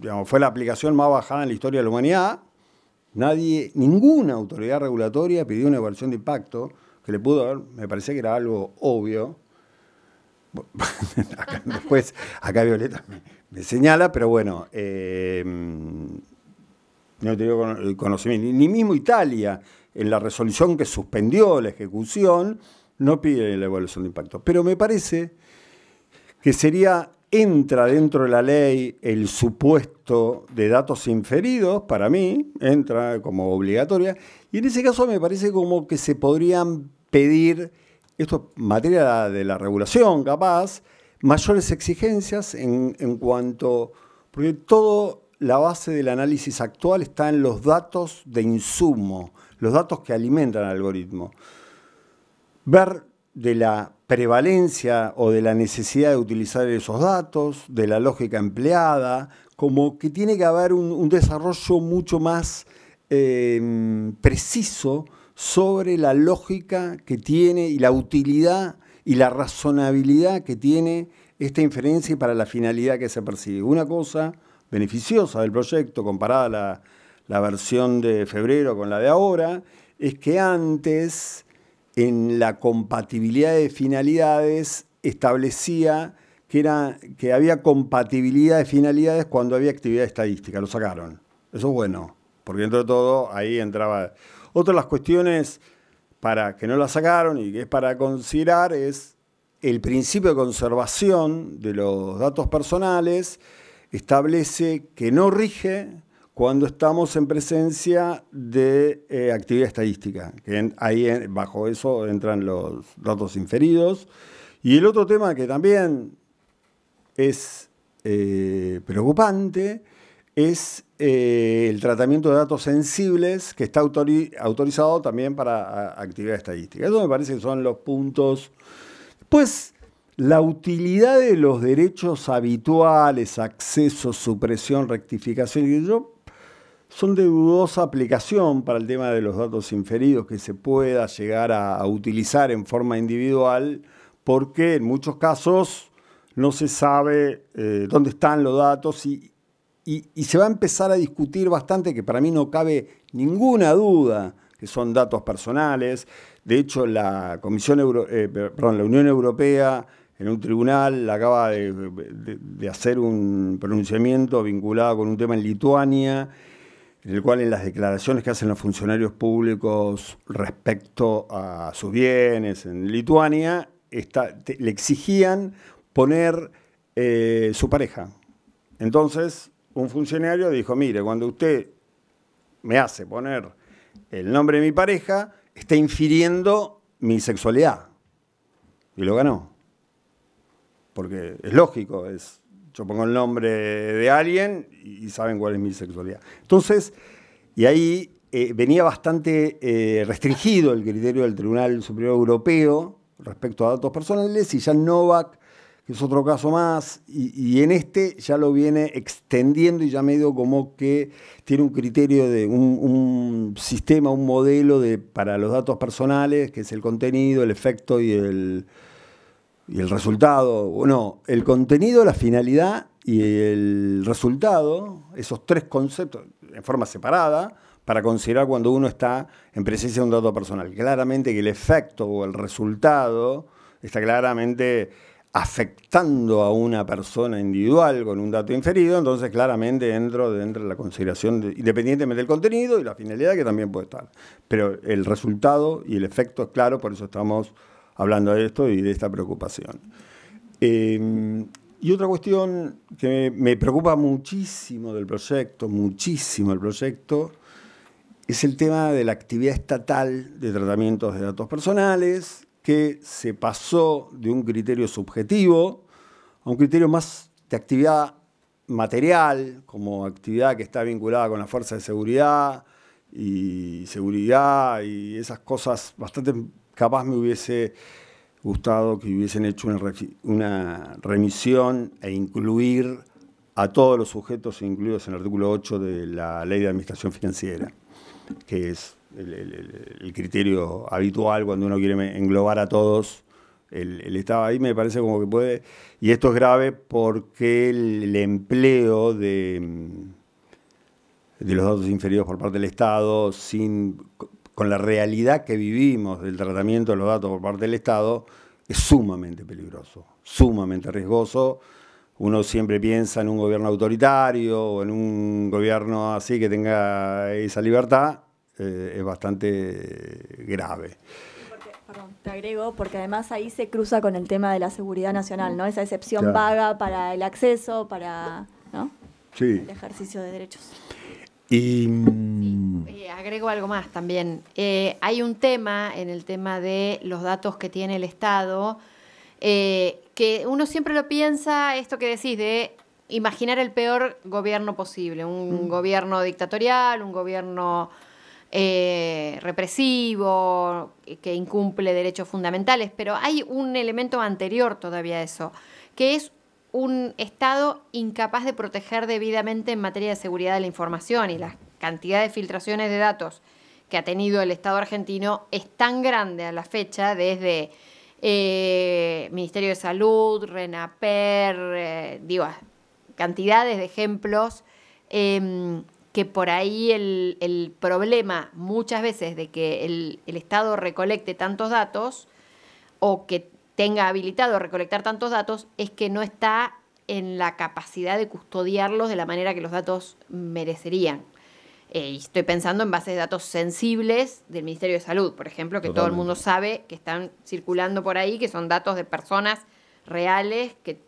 Digamos, fue la aplicación más bajada en la historia de la humanidad. Nadie, ninguna autoridad regulatoria pidió una evaluación de impacto que le pudo haber, me parece que era algo obvio. después, acá Violeta me, señala, pero bueno, eh, no tengo el conocimiento. Ni mismo Italia, en la resolución que suspendió la ejecución, no pide la evaluación de impacto. Pero me parece que sería entra dentro de la ley el supuesto de datos inferidos, para mí, entra como obligatoria, y en ese caso me parece como que se podrían pedir, esto es materia de la regulación capaz, mayores exigencias en, cuanto, porque toda la base del análisis actual está en los datos de insumo, los datos que alimentan al algoritmo. Ver de la prevalencia o de la necesidad de utilizar esos datos, de la lógica empleada, como que tiene que haber un, desarrollo mucho más em, preciso sobre la lógica que tiene y la utilidad y la razonabilidad que tiene esta inferencia para la finalidad que se percibe. Una cosa beneficiosa del proyecto comparada la versión de febrero con la de ahora es que antes en la compatibilidad de finalidades establecía que, era, que había compatibilidad de finalidades cuando había actividad estadística, lo sacaron. Eso es bueno, porque dentro de todo ahí entraba... Otra de las cuestiones para que no la sacaron y que es para considerar es el principio de conservación de los datos personales establece que no rige cuando estamos en presencia de eh, actividad estadística, ahí eh, bajo eso entran los datos inferidos. Y el otro tema que también es eh, preocupante es el tratamiento de datos sensibles que está autorizado también para actividad estadística. Eso me parece que son los puntos. Pues la utilidad de los derechos habituales, acceso, supresión, rectificación, y yo son de dudosa aplicación para el tema de los datos inferidos que se pueda llegar a, utilizar en forma individual, porque en muchos casos no se sabe eh, dónde están los datos y, se va a empezar a discutir bastante, que para mí no cabe ninguna duda que son datos personales. De hecho, la, Comisión eh, la Unión Europea en un tribunal acaba de hacer un pronunciamiento vinculado con un tema en Lituania en el cual en las declaraciones que hacen los funcionarios públicos respecto a sus bienes en Lituania, le exigían poner eh, su pareja. Entonces, un funcionario dijo, mire, cuando usted me hace poner el nombre de mi pareja, está infiriendo mi sexualidad. Y lo ganó. Porque es lógico, es yo pongo el nombre de alguien y saben cuál es mi sexualidad. Entonces, y ahí eh, venía bastante eh, restringido el criterio del Tribunal Superior Europeo respecto a datos personales y ya Novak, que es otro caso más, y, en este ya lo viene extendiendo y ya medio como que tiene un criterio de un, un sistema, un modelo de, para los datos personales, que es el contenido, el efecto y el y el resultado, bueno, el contenido, la finalidad y el resultado, esos tres conceptos en forma separada, para considerar cuando uno está en presencia de un dato personal. Claramente que el efecto o el resultado está claramente afectando a una persona individual con un dato inferido, entonces claramente entro dentro de la consideración, independientemente del contenido y la finalidad que también puede estar. Pero el resultado y el efecto es claro, por eso estamos hablando de esto y de esta preocupación. Eh, y otra cuestión que me preocupa muchísimo del proyecto, muchísimo el proyecto, es el tema de la actividad estatal de tratamientos de datos personales, que se pasó de un criterio subjetivo a un criterio más de actividad material, como actividad que está vinculada con la fuerza de seguridad y seguridad y esas cosas bastante capaz me hubiese gustado que hubiesen hecho una, remisión e incluir a todos los sujetos incluidos en el artículo 8 de la Ley de Administración Financiera, que es el, criterio habitual cuando uno quiere englobar a todos. El, Estado ahí me parece como que puede, y esto es grave porque el, empleo de, mm, de los datos inferiores por parte del Estado sin con la realidad que vivimos del tratamiento de los datos por parte del Estado, es sumamente peligroso, sumamente riesgoso. Uno siempre piensa en un gobierno autoritario o en un gobierno así que tenga esa libertad, eh, es bastante grave. te agrego, porque además ahí se cruza con el tema de la seguridad nacional, ¿no? Esa excepción vaga para el acceso, para el ejercicio de derechos. Y mm, eh, agrego algo más también. Eh, hay un tema en el tema de los datos que tiene el Estado, eh, que uno siempre lo piensa, esto que decís, de imaginar el peor gobierno posible, un gobierno dictatorial, un gobierno represivo, que incumple derechos fundamentales, pero hay un elemento anterior todavía a eso, que es un Estado incapaz de proteger debidamente en materia de seguridad de la información y las cantidad de filtraciones de datos que ha tenido el Estado argentino es tan grande a la fecha desde eh, Ministerio de Salud, RENAPER, eh, digo, cantidades de ejemplos em, que por ahí el, problema muchas veces de que el, el Estado recolecte tantos datos o que tenga habilitado recolectar tantos datos es que no está en la capacidad de custodiarlos de la manera que los datos merecerían. Eh, y estoy pensando en bases de datos sensibles del Ministerio de Salud, por ejemplo, que todo el mundo sabe que están circulando por ahí, que son datos de personas reales que,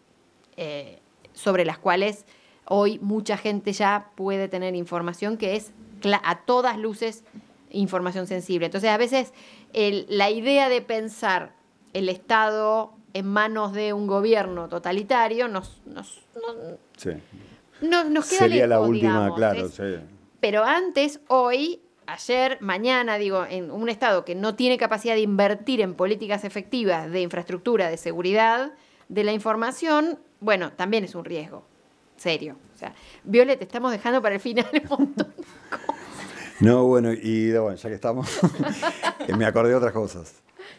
eh, sobre las cuales hoy mucha gente ya puede tener información que es a todas luces información sensible. Entonces, a veces la idea de pensar el Estado en manos de un gobierno totalitario nos... nos, nos, queda Sería la última, claro. sí pero antes, hoy, ayer, mañana, digo, en un Estado que no tiene capacidad de invertir en políticas efectivas de infraestructura, de seguridad, de la información, bueno, también es un riesgo. Serio. O sea, Violet, estamos dejando para el final un montón de cosas. No, bueno, y ya que estamos, me acordé de otras cosas.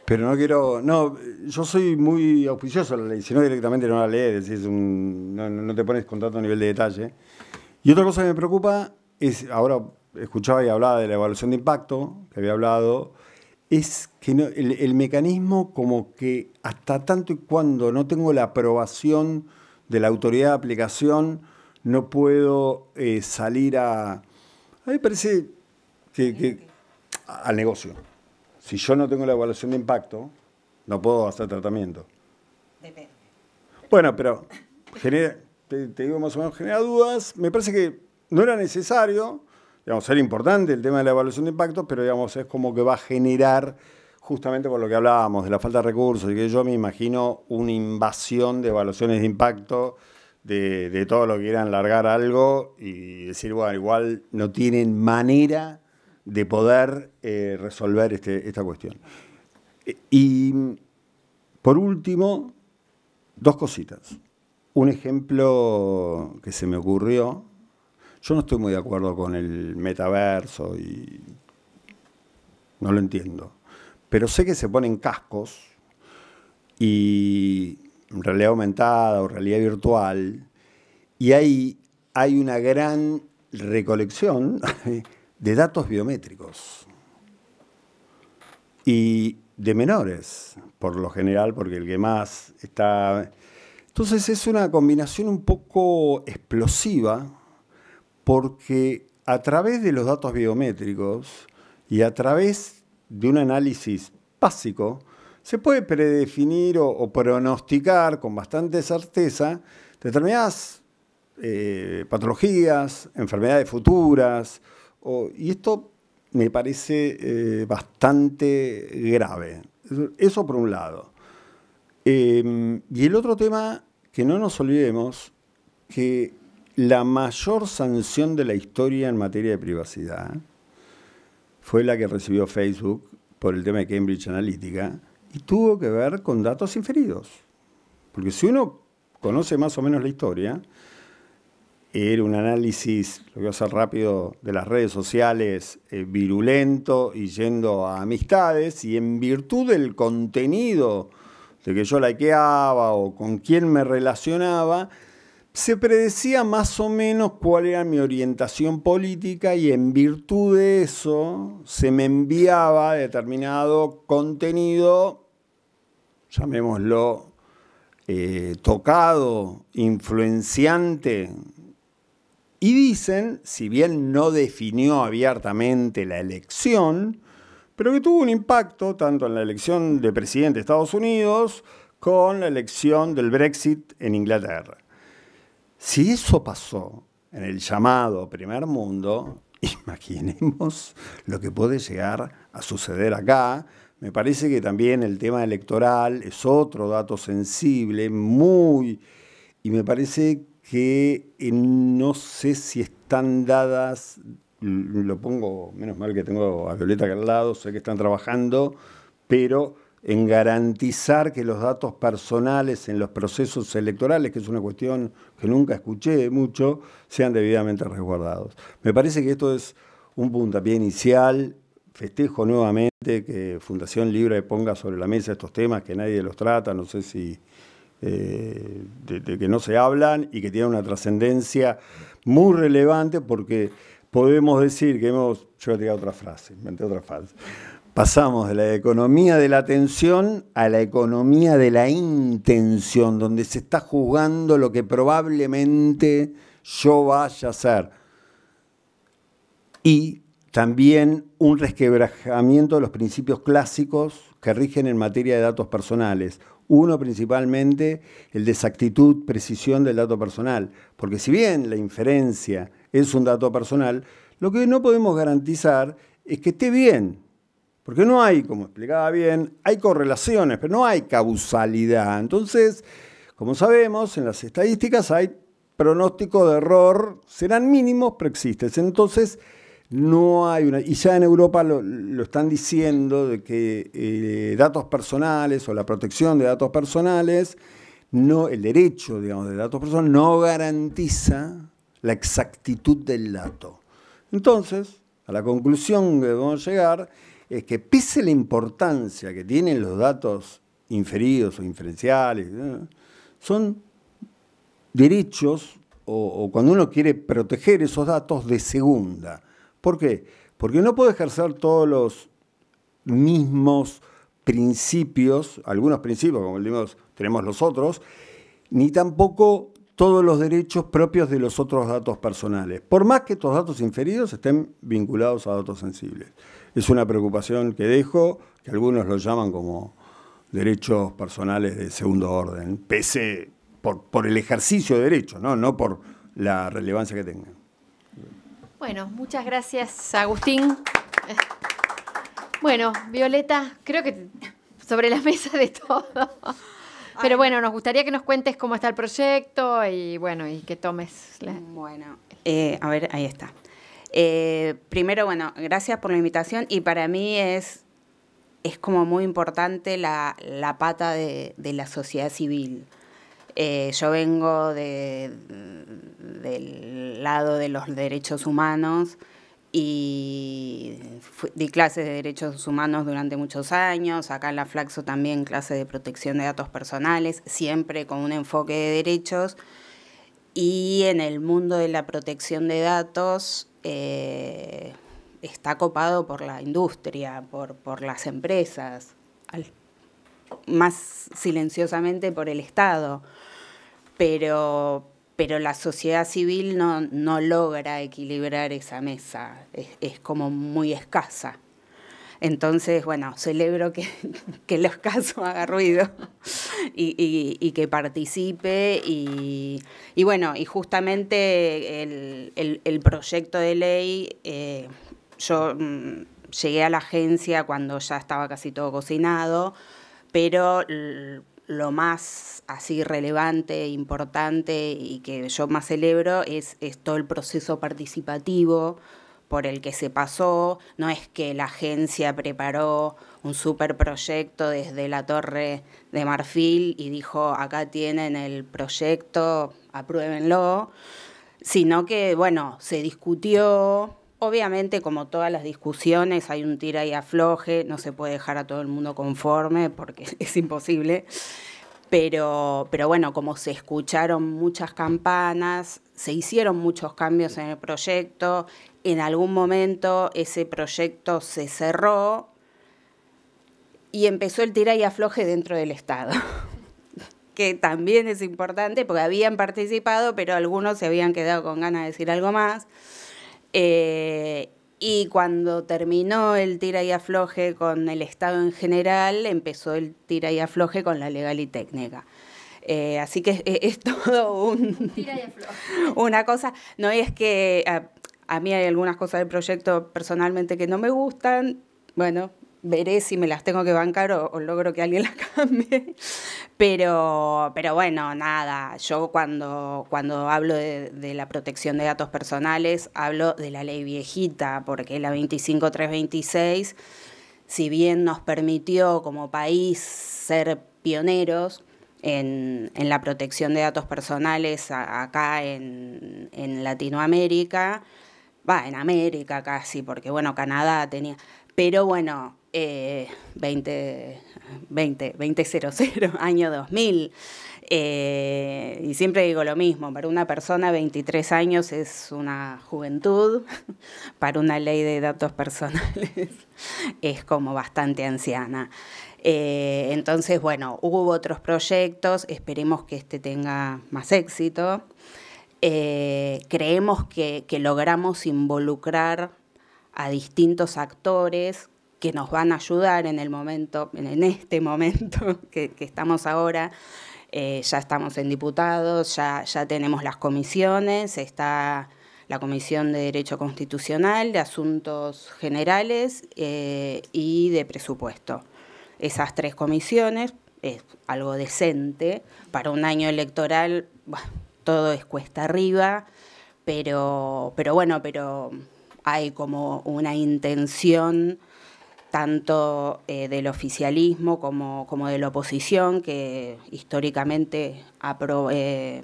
Pero no quiero. No, yo soy muy auspicioso a la ley, si no directamente no la lees, no, no te pones con tanto nivel de detalle. Y otra cosa que me preocupa ahora escuchaba y hablaba de la evaluación de impacto, que había hablado, es que el, mecanismo como que hasta tanto y cuando no tengo la aprobación de la autoridad de aplicación, no puedo eh, salir a... A mí me parece que, al negocio. Si yo no tengo la evaluación de impacto, no puedo hacer tratamiento. Depende. Bueno, pero te digo más o menos, genera dudas. Me parece que no era necesario, digamos, era importante el tema de la evaluación de impacto, pero digamos, es como que va a generar, justamente por lo que hablábamos, de la falta de recursos, y que yo me imagino una invasión de evaluaciones de impacto, de, todo lo que quieran largar algo y decir, bueno, igual no tienen manera de poder eh, resolver este, esta cuestión. Y por último, dos cositas. Un ejemplo que se me ocurrió, yo no estoy muy de acuerdo con el metaverso y no lo entiendo. Pero sé que se ponen cascos y realidad aumentada o realidad virtual y ahí hay una gran recolección de datos biométricos y de menores, por lo general, porque el que más está... Entonces es una combinación un poco explosiva porque a través de los datos biométricos y a través de un análisis básico, se puede predefinir o, pronosticar con bastante certeza determinadas eh, patologías, enfermedades futuras, y esto me parece eh, bastante grave. Eso por un lado. Em, y el otro tema que no nos olvidemos, que la mayor sanción de la historia en materia de privacidad fue la que recibió Facebook por el tema de Cambridge Analytica y tuvo que ver con datos inferidos. Porque si uno conoce más o menos la historia, era un análisis, lo voy a hacer rápido, de las redes sociales eh, virulento y yendo a amistades y en virtud del contenido de que yo likeaba o con quién me relacionaba, se predecía más o menos cuál era mi orientación política y en virtud de eso se me enviaba determinado contenido, llamémoslo eh, tocado, influenciante. Y dicen, si bien no definió abiertamente la elección, pero que tuvo un impacto tanto en la elección de presidente de Estados Unidos con la elección del Brexit en Inglaterra. Si eso pasó en el llamado primer mundo, imaginemos lo que puede llegar a suceder acá. Me parece que también el tema electoral es otro dato sensible, muy... Y me parece que eh, no sé si están dadas, lo pongo, menos mal que tengo a Violeta acá al lado, sé que están trabajando, pero en garantizar que los datos personales en los procesos electorales, que es una cuestión que nunca escuché mucho, sean debidamente resguardados. Me parece que esto es un puntapié inicial. Festejo nuevamente que Fundación Libre ponga sobre la mesa estos temas que nadie los trata, no sé si eh, de, que no se hablan y que tienen una trascendencia muy relevante porque podemos decir que hemos, yo voy a otra frase, inventé otra frase Pasamos de la economía de la atención a la economía de la intención, donde se está juzgando lo que probablemente yo vaya a hacer. Y también un resquebrajamiento de los principios clásicos que rigen en materia de datos personales. Uno principalmente, el de exactitud, precisión del dato personal. Porque si bien la inferencia es un dato personal, lo que no podemos garantizar es que esté bien porque no hay, como explicaba bien, hay correlaciones, pero no hay causalidad. Entonces, como sabemos, en las estadísticas hay pronóstico de error, serán mínimos, pero existen. Entonces, no hay una. Y ya en Europa lo, están diciendo de que eh, datos personales o la protección de datos personales, no, el derecho, digamos, de datos personales no garantiza la exactitud del dato. Entonces, a la conclusión que debemos llegar es que pese la importancia que tienen los datos inferidos o inferenciales, son derechos o, cuando uno quiere proteger esos datos de segunda. ¿Por qué? Porque no puede ejercer todos los mismos principios, algunos principios, como tenemos los otros, ni tampoco todos los derechos propios de los otros datos personales, por más que estos datos inferidos estén vinculados a datos sensibles. Es una preocupación que dejo, que algunos lo llaman como derechos personales de segundo orden, pese por, el ejercicio de derechos, ¿no? no por la relevancia que tengan. Bueno, muchas gracias, Agustín. Bueno, Violeta, creo que sobre la mesa de todo. Pero bueno, nos gustaría que nos cuentes cómo está el proyecto y bueno, y que tomes mm, Bueno, eh, a ver, ahí está. Eh, primero, bueno, gracias por la invitación y para mí es, es como muy importante la, pata de, la sociedad civil. Eh, yo vengo del lado de los derechos humanos y di clases de derechos humanos durante muchos años, acá en la Flaxo también clases de protección de datos personales, siempre con un enfoque de derechos. Y en el mundo de la protección de datos eh, está copado por la industria, por, las empresas, más silenciosamente por el Estado. Pero pero la sociedad civil no, logra equilibrar esa mesa, es, como muy escasa. Entonces, bueno, celebro que, que casos escaso haga ruido y, que participe y, bueno, y justamente el, proyecto de ley, eh, yo mm, llegué a la agencia cuando ya estaba casi todo cocinado, pero lo más así relevante, importante y que yo más celebro es, todo el proceso participativo por el que se pasó. No es que la agencia preparó un superproyecto desde la Torre de Marfil y dijo, acá tienen el proyecto, apruébenlo, sino que, bueno, se discutió, Obviamente, como todas las discusiones, hay un tira y afloje, no se puede dejar a todo el mundo conforme porque es imposible. Pero, pero bueno, como se escucharon muchas campanas, se hicieron muchos cambios en el proyecto, en algún momento ese proyecto se cerró y empezó el tira y afloje dentro del Estado, que también es importante porque habían participado, pero algunos se habían quedado con ganas de decir algo más. Eh, y cuando terminó el tira y afloje con el Estado en general, empezó el tira y afloje con la legal y técnica. Eh, así que e-, es, todo un, tira y afloje. una cosa. No es que a, a mí hay algunas cosas del proyecto personalmente que no me gustan. Bueno, veré si me las tengo que bancar o, logro que alguien las cambie. Pero, pero bueno, nada, yo cuando, cuando hablo de, la protección de datos personales, hablo de la ley viejita, porque la 25326, si bien nos permitió como país ser pioneros, en, la protección de datos personales acá en, en Latinoamérica, va, en América casi, porque bueno, Canadá tenía, pero bueno, 20, 20, 2000, año 2000. Eh, y siempre digo lo mismo, para una persona 23 años es una juventud, para una ley de datos personales es como bastante anciana. Eh, entonces, bueno, hubo otros proyectos, esperemos que este tenga más éxito. Eh, creemos que logramos involucrar a distintos actores que nos van a ayudar en el momento, en este momento que, estamos ahora. Eh, ya estamos en diputados, ya, ya tenemos las comisiones, está la Comisión de Derecho Constitucional, de Asuntos Generales eh, y de Presupuesto. Esas tres comisiones es algo decente. Para un año electoral, todo es cuesta arriba, pero, pero bueno, pero hay como una intención tanto eh, del oficialismo como, como, de la oposición, que históricamente eh,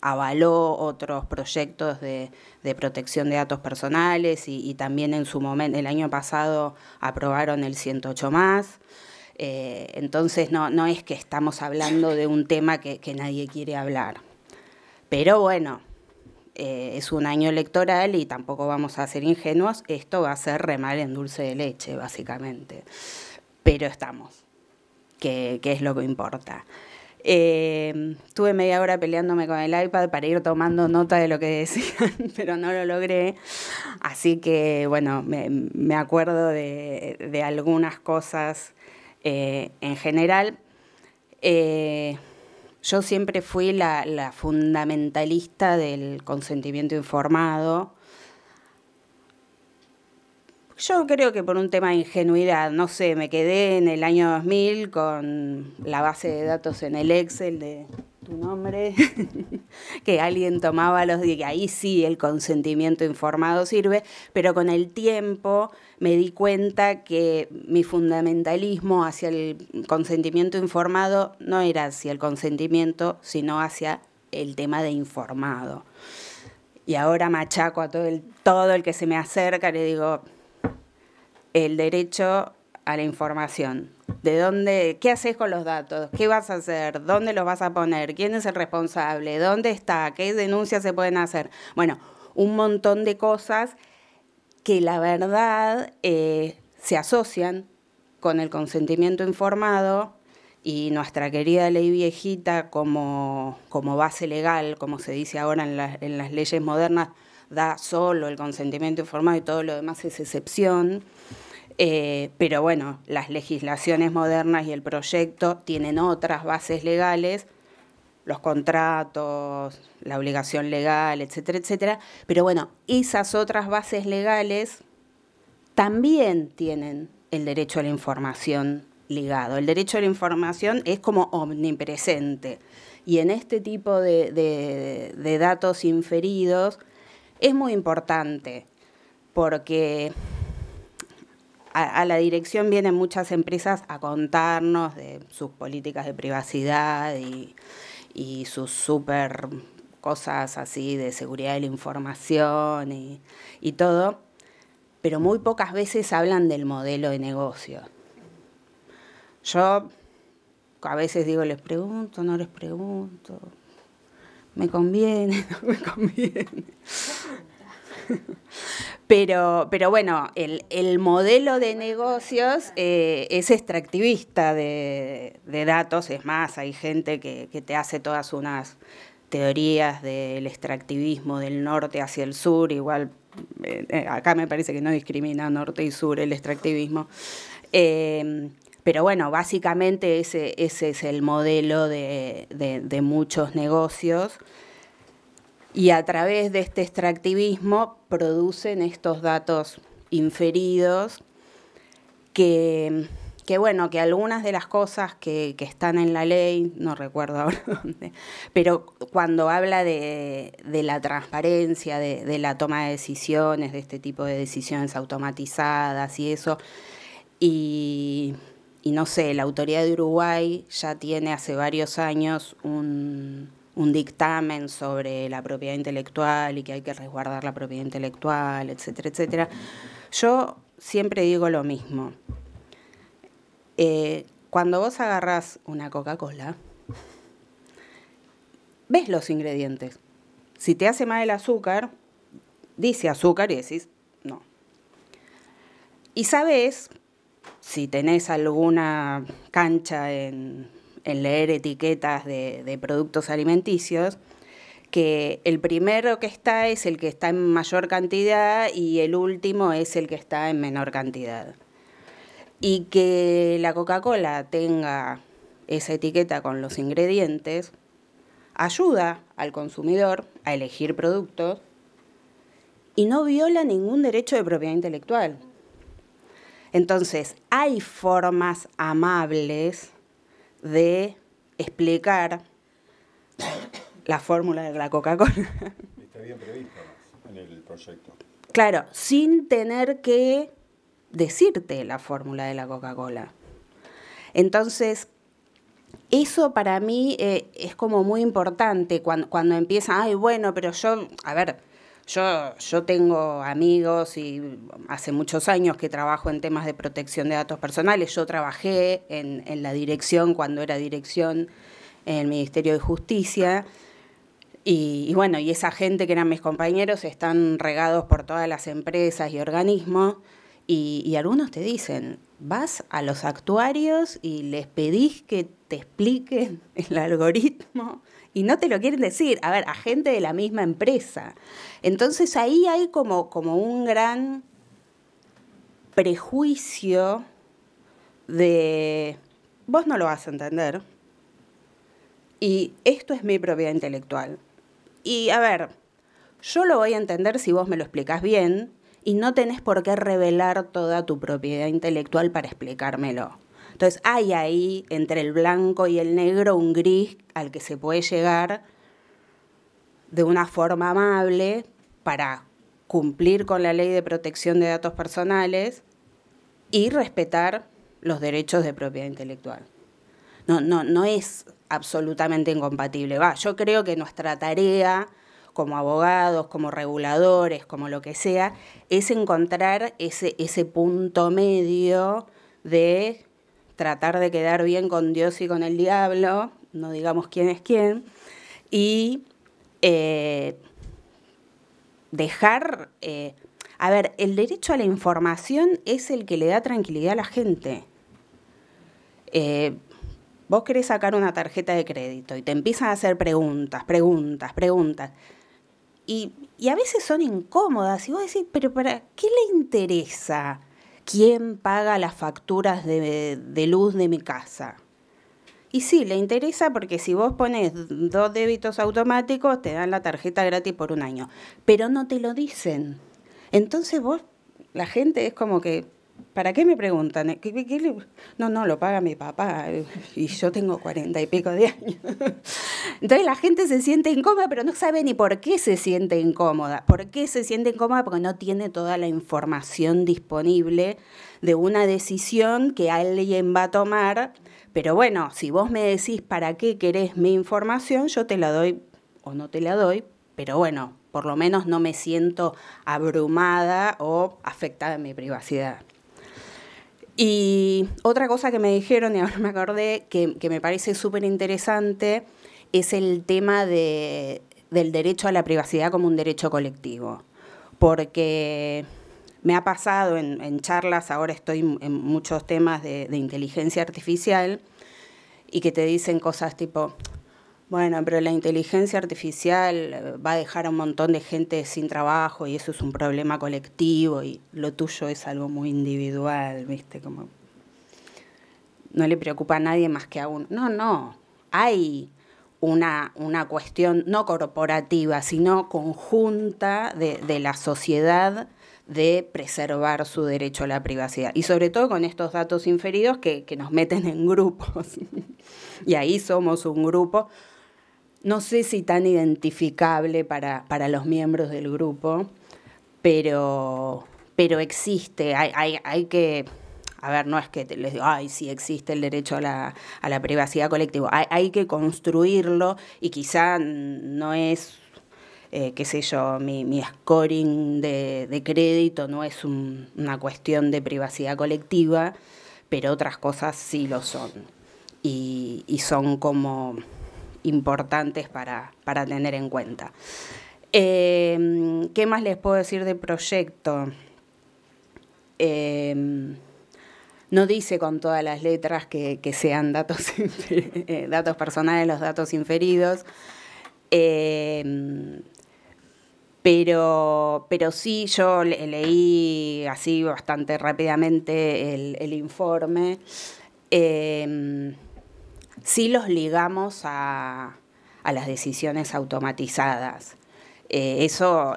avaló otros proyectos de, protección de datos personales y, también en su momento, el año pasado, aprobaron el 108 más. Eh, entonces no, no es que estamos hablando de un tema que, que nadie quiere hablar. Pero bueno, eh, es un año electoral y tampoco vamos a ser ingenuos, esto va a ser remar en dulce de leche, básicamente. Pero estamos, que, es lo que importa. Eh, em, tuve media hora peleándome con el iPad para ir tomando nota de lo que decían, pero no lo logré. Así que, bueno, me, acuerdo de, algunas cosas eh, en general. Eh, yo siempre fui la, fundamentalista del consentimiento informado. Yo creo que por un tema de ingenuidad, no sé, me quedé en el año 2000 con la base de datos en el Excel de tu nombre, que alguien tomaba los días, ahí sí el consentimiento informado sirve, pero con el tiempo me di cuenta que mi fundamentalismo hacia el consentimiento informado no era hacia el consentimiento, sino hacia el tema de informado. Y ahora machaco a todo el, todo el que se me acerca, le digo, el derecho a la información. ¿De dónde? ¿Qué haces con los datos? ¿Qué vas a hacer? ¿Dónde los vas a poner? ¿Quién es el responsable? ¿Dónde está? ¿Qué denuncias se pueden hacer? Bueno, un montón de cosas que la verdad eh, se asocian con el consentimiento informado y nuestra querida ley viejita como, base legal, como se dice ahora en, las leyes modernas, da solo el consentimiento informado y todo lo demás es excepción. Eh, pero bueno, las legislaciones modernas y el proyecto tienen otras bases legales los contratos, la obligación legal, etcétera, etcétera. Pero bueno, esas otras bases legales también tienen el derecho a la información ligado. El derecho a la información es como omnipresente. Y en este tipo de, datos inferidos es muy importante porque a, a, la dirección vienen muchas empresas a contarnos de sus políticas de privacidad y y sus súper cosas así de seguridad de la información y, todo, pero muy pocas veces hablan del modelo de negocio. Yo a veces digo, les pregunto, no les pregunto, me conviene, no me conviene. pero, pero bueno, el, modelo de negocios eh, es extractivista de, datos, es más, hay gente que, te hace todas unas teorías del extractivismo del norte hacia el sur, igual eh, eh, acá me parece que no discrimina norte y sur el extractivismo. Em, pero bueno, básicamente ese, es el modelo de muchos negocios y a través de este extractivismo producen estos datos inferidos que, bueno, que algunas de las cosas que, están en la ley, no recuerdo ahora dónde, pero cuando habla de, la transparencia, de, la toma de decisiones, de este tipo de decisiones automatizadas y eso, y no sé, la autoridad de Uruguay ya tiene hace varios años un un dictamen sobre la propiedad intelectual y que hay que resguardar la propiedad intelectual, etcétera, etcétera. Yo siempre digo lo mismo. Eh, cuando vos agarrás una Coca-Cola, ves los ingredientes. Si te hace mal el azúcar, dice azúcar y decís no. Y sabes, si tenés alguna cancha en en leer etiquetas de, productos alimenticios, que el primero que está es el que está en mayor cantidad y el último es el que está en menor cantidad. Y que la Coca-Cola tenga esa etiqueta con los ingredientes ayuda al consumidor a elegir productos y no viola ningún derecho de propiedad intelectual. Entonces, hay formas amables de explicar la fórmula de la Coca-Cola. Está bien en el proyecto. Claro, sin tener que decirte la fórmula de la Coca-Cola. Entonces, eso para mí eh, es como muy importante cuando, cuando empieza, ay, bueno, pero yo, a ver, yo, tengo amigos y hace muchos años que trabajo en temas de protección de datos personales. Yo trabajé en, la dirección cuando era dirección en el Ministerio de Justicia. Y, bueno, y esa gente que eran mis compañeros están regados por todas las empresas y organismos. y, algunos te dicen, vas a los actuarios y les pedís que te expliquen el algoritmo y no te lo quieren decir, a ver, a gente de la misma empresa. Entonces ahí hay como, como un gran prejuicio de vos no lo vas a entender y esto es mi propiedad intelectual. Y a ver, yo lo voy a entender si vos me lo explicas bien y no tenés por qué revelar toda tu propiedad intelectual para explicármelo. Entonces hay ahí entre el blanco y el negro un gris al que se puede llegar de una forma amable para cumplir con la ley de protección de datos personales y respetar los derechos de propiedad intelectual. No, no, no es absolutamente incompatible. Va, yo creo que nuestra tarea como abogados, como reguladores, como lo que sea, es encontrar ese, ese punto medio de tratar de quedar bien con Dios y con el diablo, no digamos quién es quién, y eh, dejar... Eh, a ver, el derecho a la información es el que le da tranquilidad a la gente. Eh, vos querés sacar una tarjeta de crédito y te empiezan a hacer preguntas, preguntas, preguntas. Y, y a veces son incómodas y vos decís, pero ¿para qué le interesa? ¿quién paga las facturas de, luz de mi casa? Y sí, le interesa porque si vos pones dos débitos automáticos, te dan la tarjeta gratis por un año, pero no te lo dicen. Entonces vos, la gente es como que ¿Para qué me preguntan? No, no, lo paga mi papá eh, y yo tengo cuarenta y pico de años. Entonces la gente se siente incómoda, pero no sabe ni por qué se siente incómoda. ¿Por qué se siente incómoda? Porque no tiene toda la información disponible de una decisión que alguien va a tomar. Pero bueno, si vos me decís para qué querés mi información, yo te la doy o no te la doy, pero bueno, por lo menos no me siento abrumada o afectada en mi privacidad. Y otra cosa que me dijeron, y ahora me acordé, que, me parece súper interesante, es el tema del derecho a la privacidad como un derecho colectivo. Porque me ha pasado en, charlas, ahora estoy en muchos temas de inteligencia artificial, y que te dicen cosas tipo, bueno, pero la inteligencia artificial eh, va a dejar a un montón de gente sin trabajo y eso es un problema colectivo y lo tuyo es algo muy individual, ¿viste? Como no le preocupa a nadie más que a uno. No, no, hay una, cuestión no corporativa, sino conjunta de, de la sociedad de preservar su derecho a la privacidad. Y sobre todo con estos datos inferidos que, que nos meten en grupos. y ahí somos un grupo no sé si tan identificable para, para los miembros del grupo, pero, pero existe, hay, que a ver, no es que les digo, ay, sí existe el derecho a la, privacidad colectiva. Hay, que construirlo y quizá no es, eh, qué sé yo, mi, scoring de, crédito no es una cuestión de privacidad colectiva, pero otras cosas sí lo son. y son como importantes para, tener en cuenta. Em, ¿Qué más les puedo decir del proyecto? Em, no dice con todas las letras que, sean datos, eh, datos personales, los datos inferidos, em, pero, pero sí yo leí así bastante rápidamente el, informe si los ligamos a, las decisiones automatizadas. Eh, eso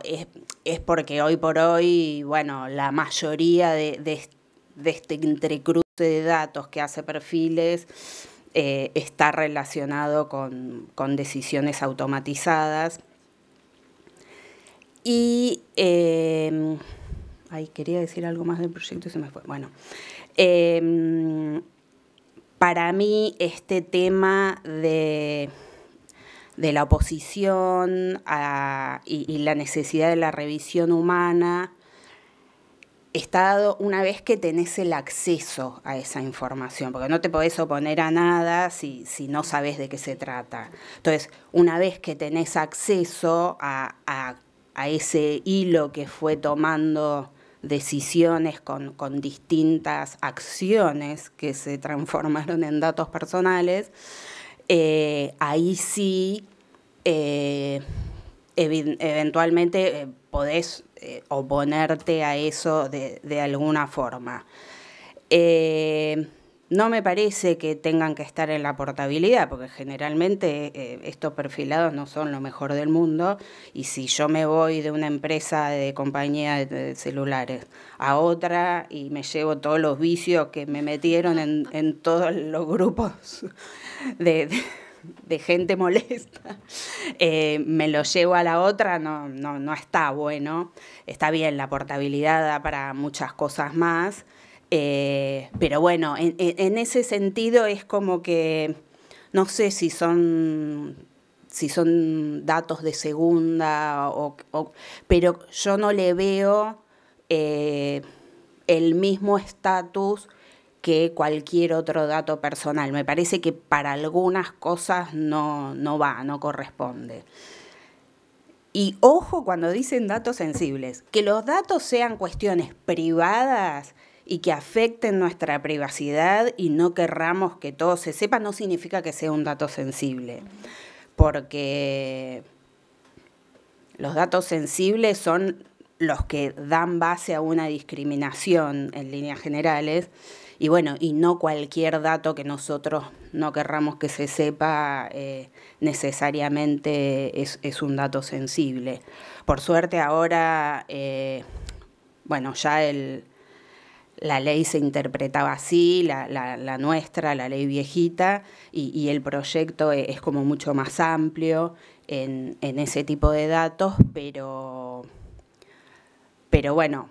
es, porque hoy por hoy, bueno, la mayoría de, este entrecruce de datos que hace perfiles eh, está relacionado con, decisiones automatizadas. Y, eh, ay, quería decir algo más del proyecto y se me fue. Bueno, em, para mí este tema de, la oposición y, la necesidad de la revisión humana está dado una vez que tenés el acceso a esa información, porque no te podés oponer a nada si, no sabes de qué se trata. Entonces, una vez que tenés acceso a, a ese hilo que fue tomando decisiones, con, distintas acciones que se transformaron en datos personales, eh, ahí sí eh, eventualmente eh, podés oponerte a eso de, alguna forma. No me parece que tengan que estar en la portabilidad, porque generalmente eh, estos perfilados no son lo mejor del mundo. Y si yo me voy de una empresa de compañía de, celulares a otra y me llevo todos los vicios que me metieron en, todos los grupos de, gente molesta, eh, me lo llevo a la otra, no, no, no está bueno. Está bien, la portabilidad da para muchas cosas más, eh, pero bueno, en, ese sentido es como que no sé si son si son datos de segunda pero yo no le veo eh, el mismo estatus que cualquier otro dato personal. Me parece que para algunas cosas no, no va, no corresponde. Y ojo cuando dicen datos sensibles, que los datos sean cuestiones privadas y que afecten nuestra privacidad y no querramos que todo se sepa, no significa que sea un dato sensible, porque los datos sensibles son los que dan base a una discriminación en líneas generales. Y bueno, y no cualquier dato que nosotros no querramos que se sepa eh, necesariamente es, un dato sensible. Por suerte ahora, eh, bueno, ya el, la ley se interpretaba así, la, nuestra, la ley viejita, y, el proyecto e, es, como mucho más amplio en, ese tipo de datos, pero, pero bueno,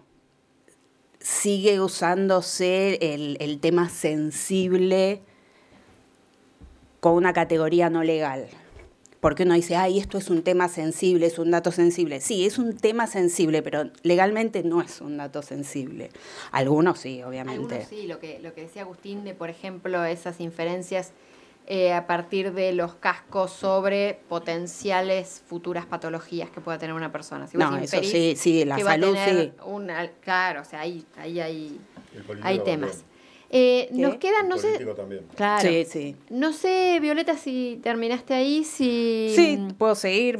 sigue usándose el tema sensible con una categoría no legal porque uno dice, ay, esto es un tema sensible, es un dato sensible. Sí, es un tema sensible, pero legalmente no es un dato sensible. Algunos sí, obviamente. Algunos sí, lo que, lo que decía Agustín de, por ejemplo, esas inferencias eh, a partir de los cascos sobre potenciales futuras patologías que pueda tener una persona. no, eso sí, la salud, sí. claro, o sea, ahí, hay, temas. Eh, nos quedan, no sé. Sí, sí. No sé, Violeta, si terminaste ahí, si. Sí, mm, puedo seguir.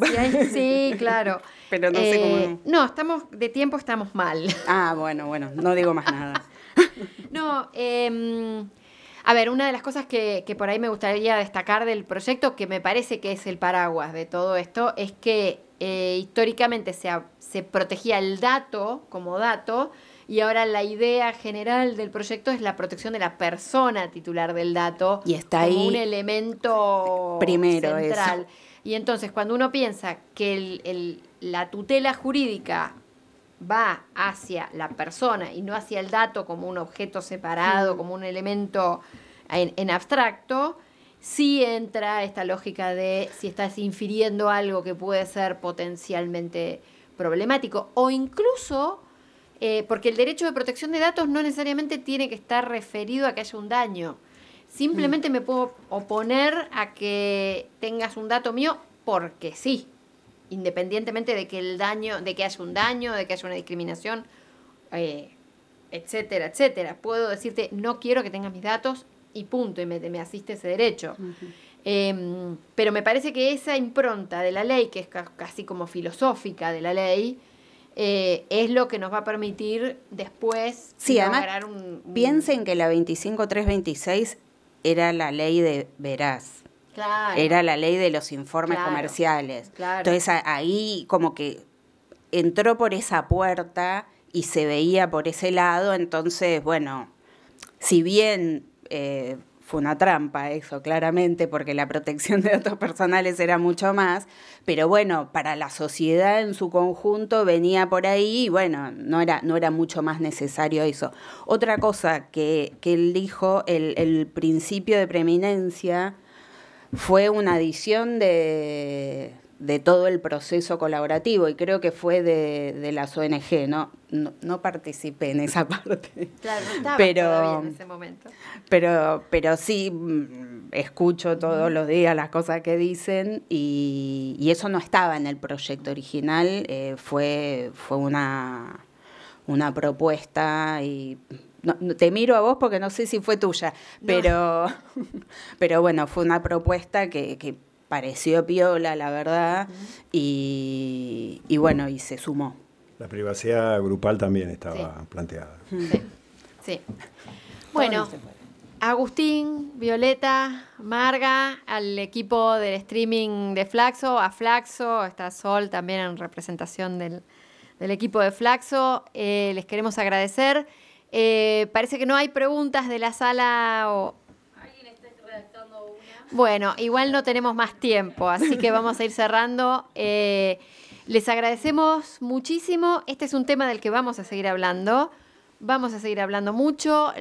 sí, claro. Pero no sé eh, cómo. No, estamos, de tiempo estamos mal. Ah, bueno, bueno, no digo más nada. no, em, a ver, una de las cosas que, por ahí me gustaría destacar del proyecto, que me parece que es el paraguas de todo esto, es que eh, históricamente se, se protegía el dato como dato, y ahora la idea general del proyecto es la protección de la persona titular del dato. como un elemento central. Y entonces, cuando uno piensa que la tutela jurídica va hacia la persona y no hacia el dato como un objeto separado, mm. como un elemento en, en abstracto, sí entra esta lógica de si estás infiriendo algo que puede ser potencialmente problemático o incluso eh, porque el derecho de protección de datos no necesariamente tiene que estar referido a que haya un daño. Simplemente mm. me puedo oponer a que tengas un dato mío porque sí, independientemente de que el daño, de que haya un daño, de que haya una discriminación, eh, etcétera, etcétera. Puedo decirte no quiero que tengas mis datos y punto, y me, asiste ese derecho. Em, pero me parece que esa impronta de la ley, que es casi como filosófica de la ley, eh, es lo que nos va a permitir después sí, un, Piensen que la 25326 era la ley de Veraz. Era la ley de los informes comerciales. Entonces ahí como que entró por esa puerta y se veía por ese lado, entonces, bueno, si bien eh, fue una trampa eso, claramente, porque la protección de datos personales era mucho más, pero bueno, para la sociedad en su conjunto venía por ahí y bueno, no era, no era mucho más necesario eso. Otra cosa que, él dijo, el principio de preeminencia, fue una adición de de todo el proceso colaborativo y creo que fue de, las ONG, ¿no? ¿no? participé en esa parte. Claro, estaba pero, en ese momento. Pero, pero sí mm, escucho todos los días las cosas que dicen y, eso no estaba en el proyecto original, eh, fue, fue una, una propuesta y te miro a vos porque no sé si fue tuya, pero, pero bueno, fue una propuesta que pareció piola, la verdad, y, bueno, y se sumó. La privacidad grupal también estaba planteada. Sí. sí. Bueno, Agustín, Violeta, Marga, al equipo del streaming de Flaxo, a Flaxo, está Sol también en representación del, equipo de Flaxo. Eh, les queremos agradecer. Eh, parece que no hay preguntas de la sala o, bueno, igual no tenemos más tiempo, así que vamos a ir cerrando. Eh, les agradecemos muchísimo. Este es un tema del que vamos a seguir hablando. Vamos a seguir hablando mucho,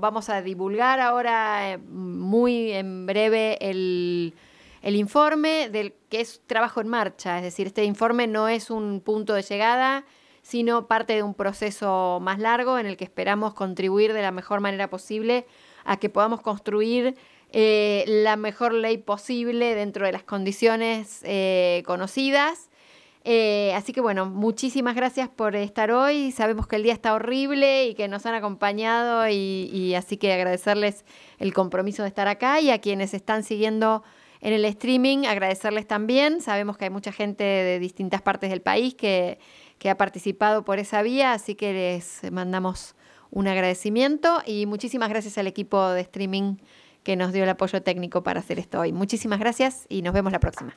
vamos a divulgar ahora eh, muy en breve el, el informe del que es trabajo en marcha, es decir, este informe no es un punto de llegada, sino parte de un proceso más largo en el que esperamos contribuir de la mejor manera posible a que podamos construir eh, la mejor ley posible dentro de las condiciones eh, conocidas. Eh, así que bueno, muchísimas gracias por estar hoy. Sabemos que el día está horrible y que nos han acompañado y, así que agradecerles el compromiso de estar acá y a quienes están siguiendo en el streaming, agradecerles también. Sabemos que hay mucha gente de distintas partes del país que ha participado por esa vía, así que les mandamos un agradecimiento y muchísimas gracias al equipo de streaming que nos dio el apoyo técnico para hacer esto hoy. Muchísimas gracias y nos vemos la próxima.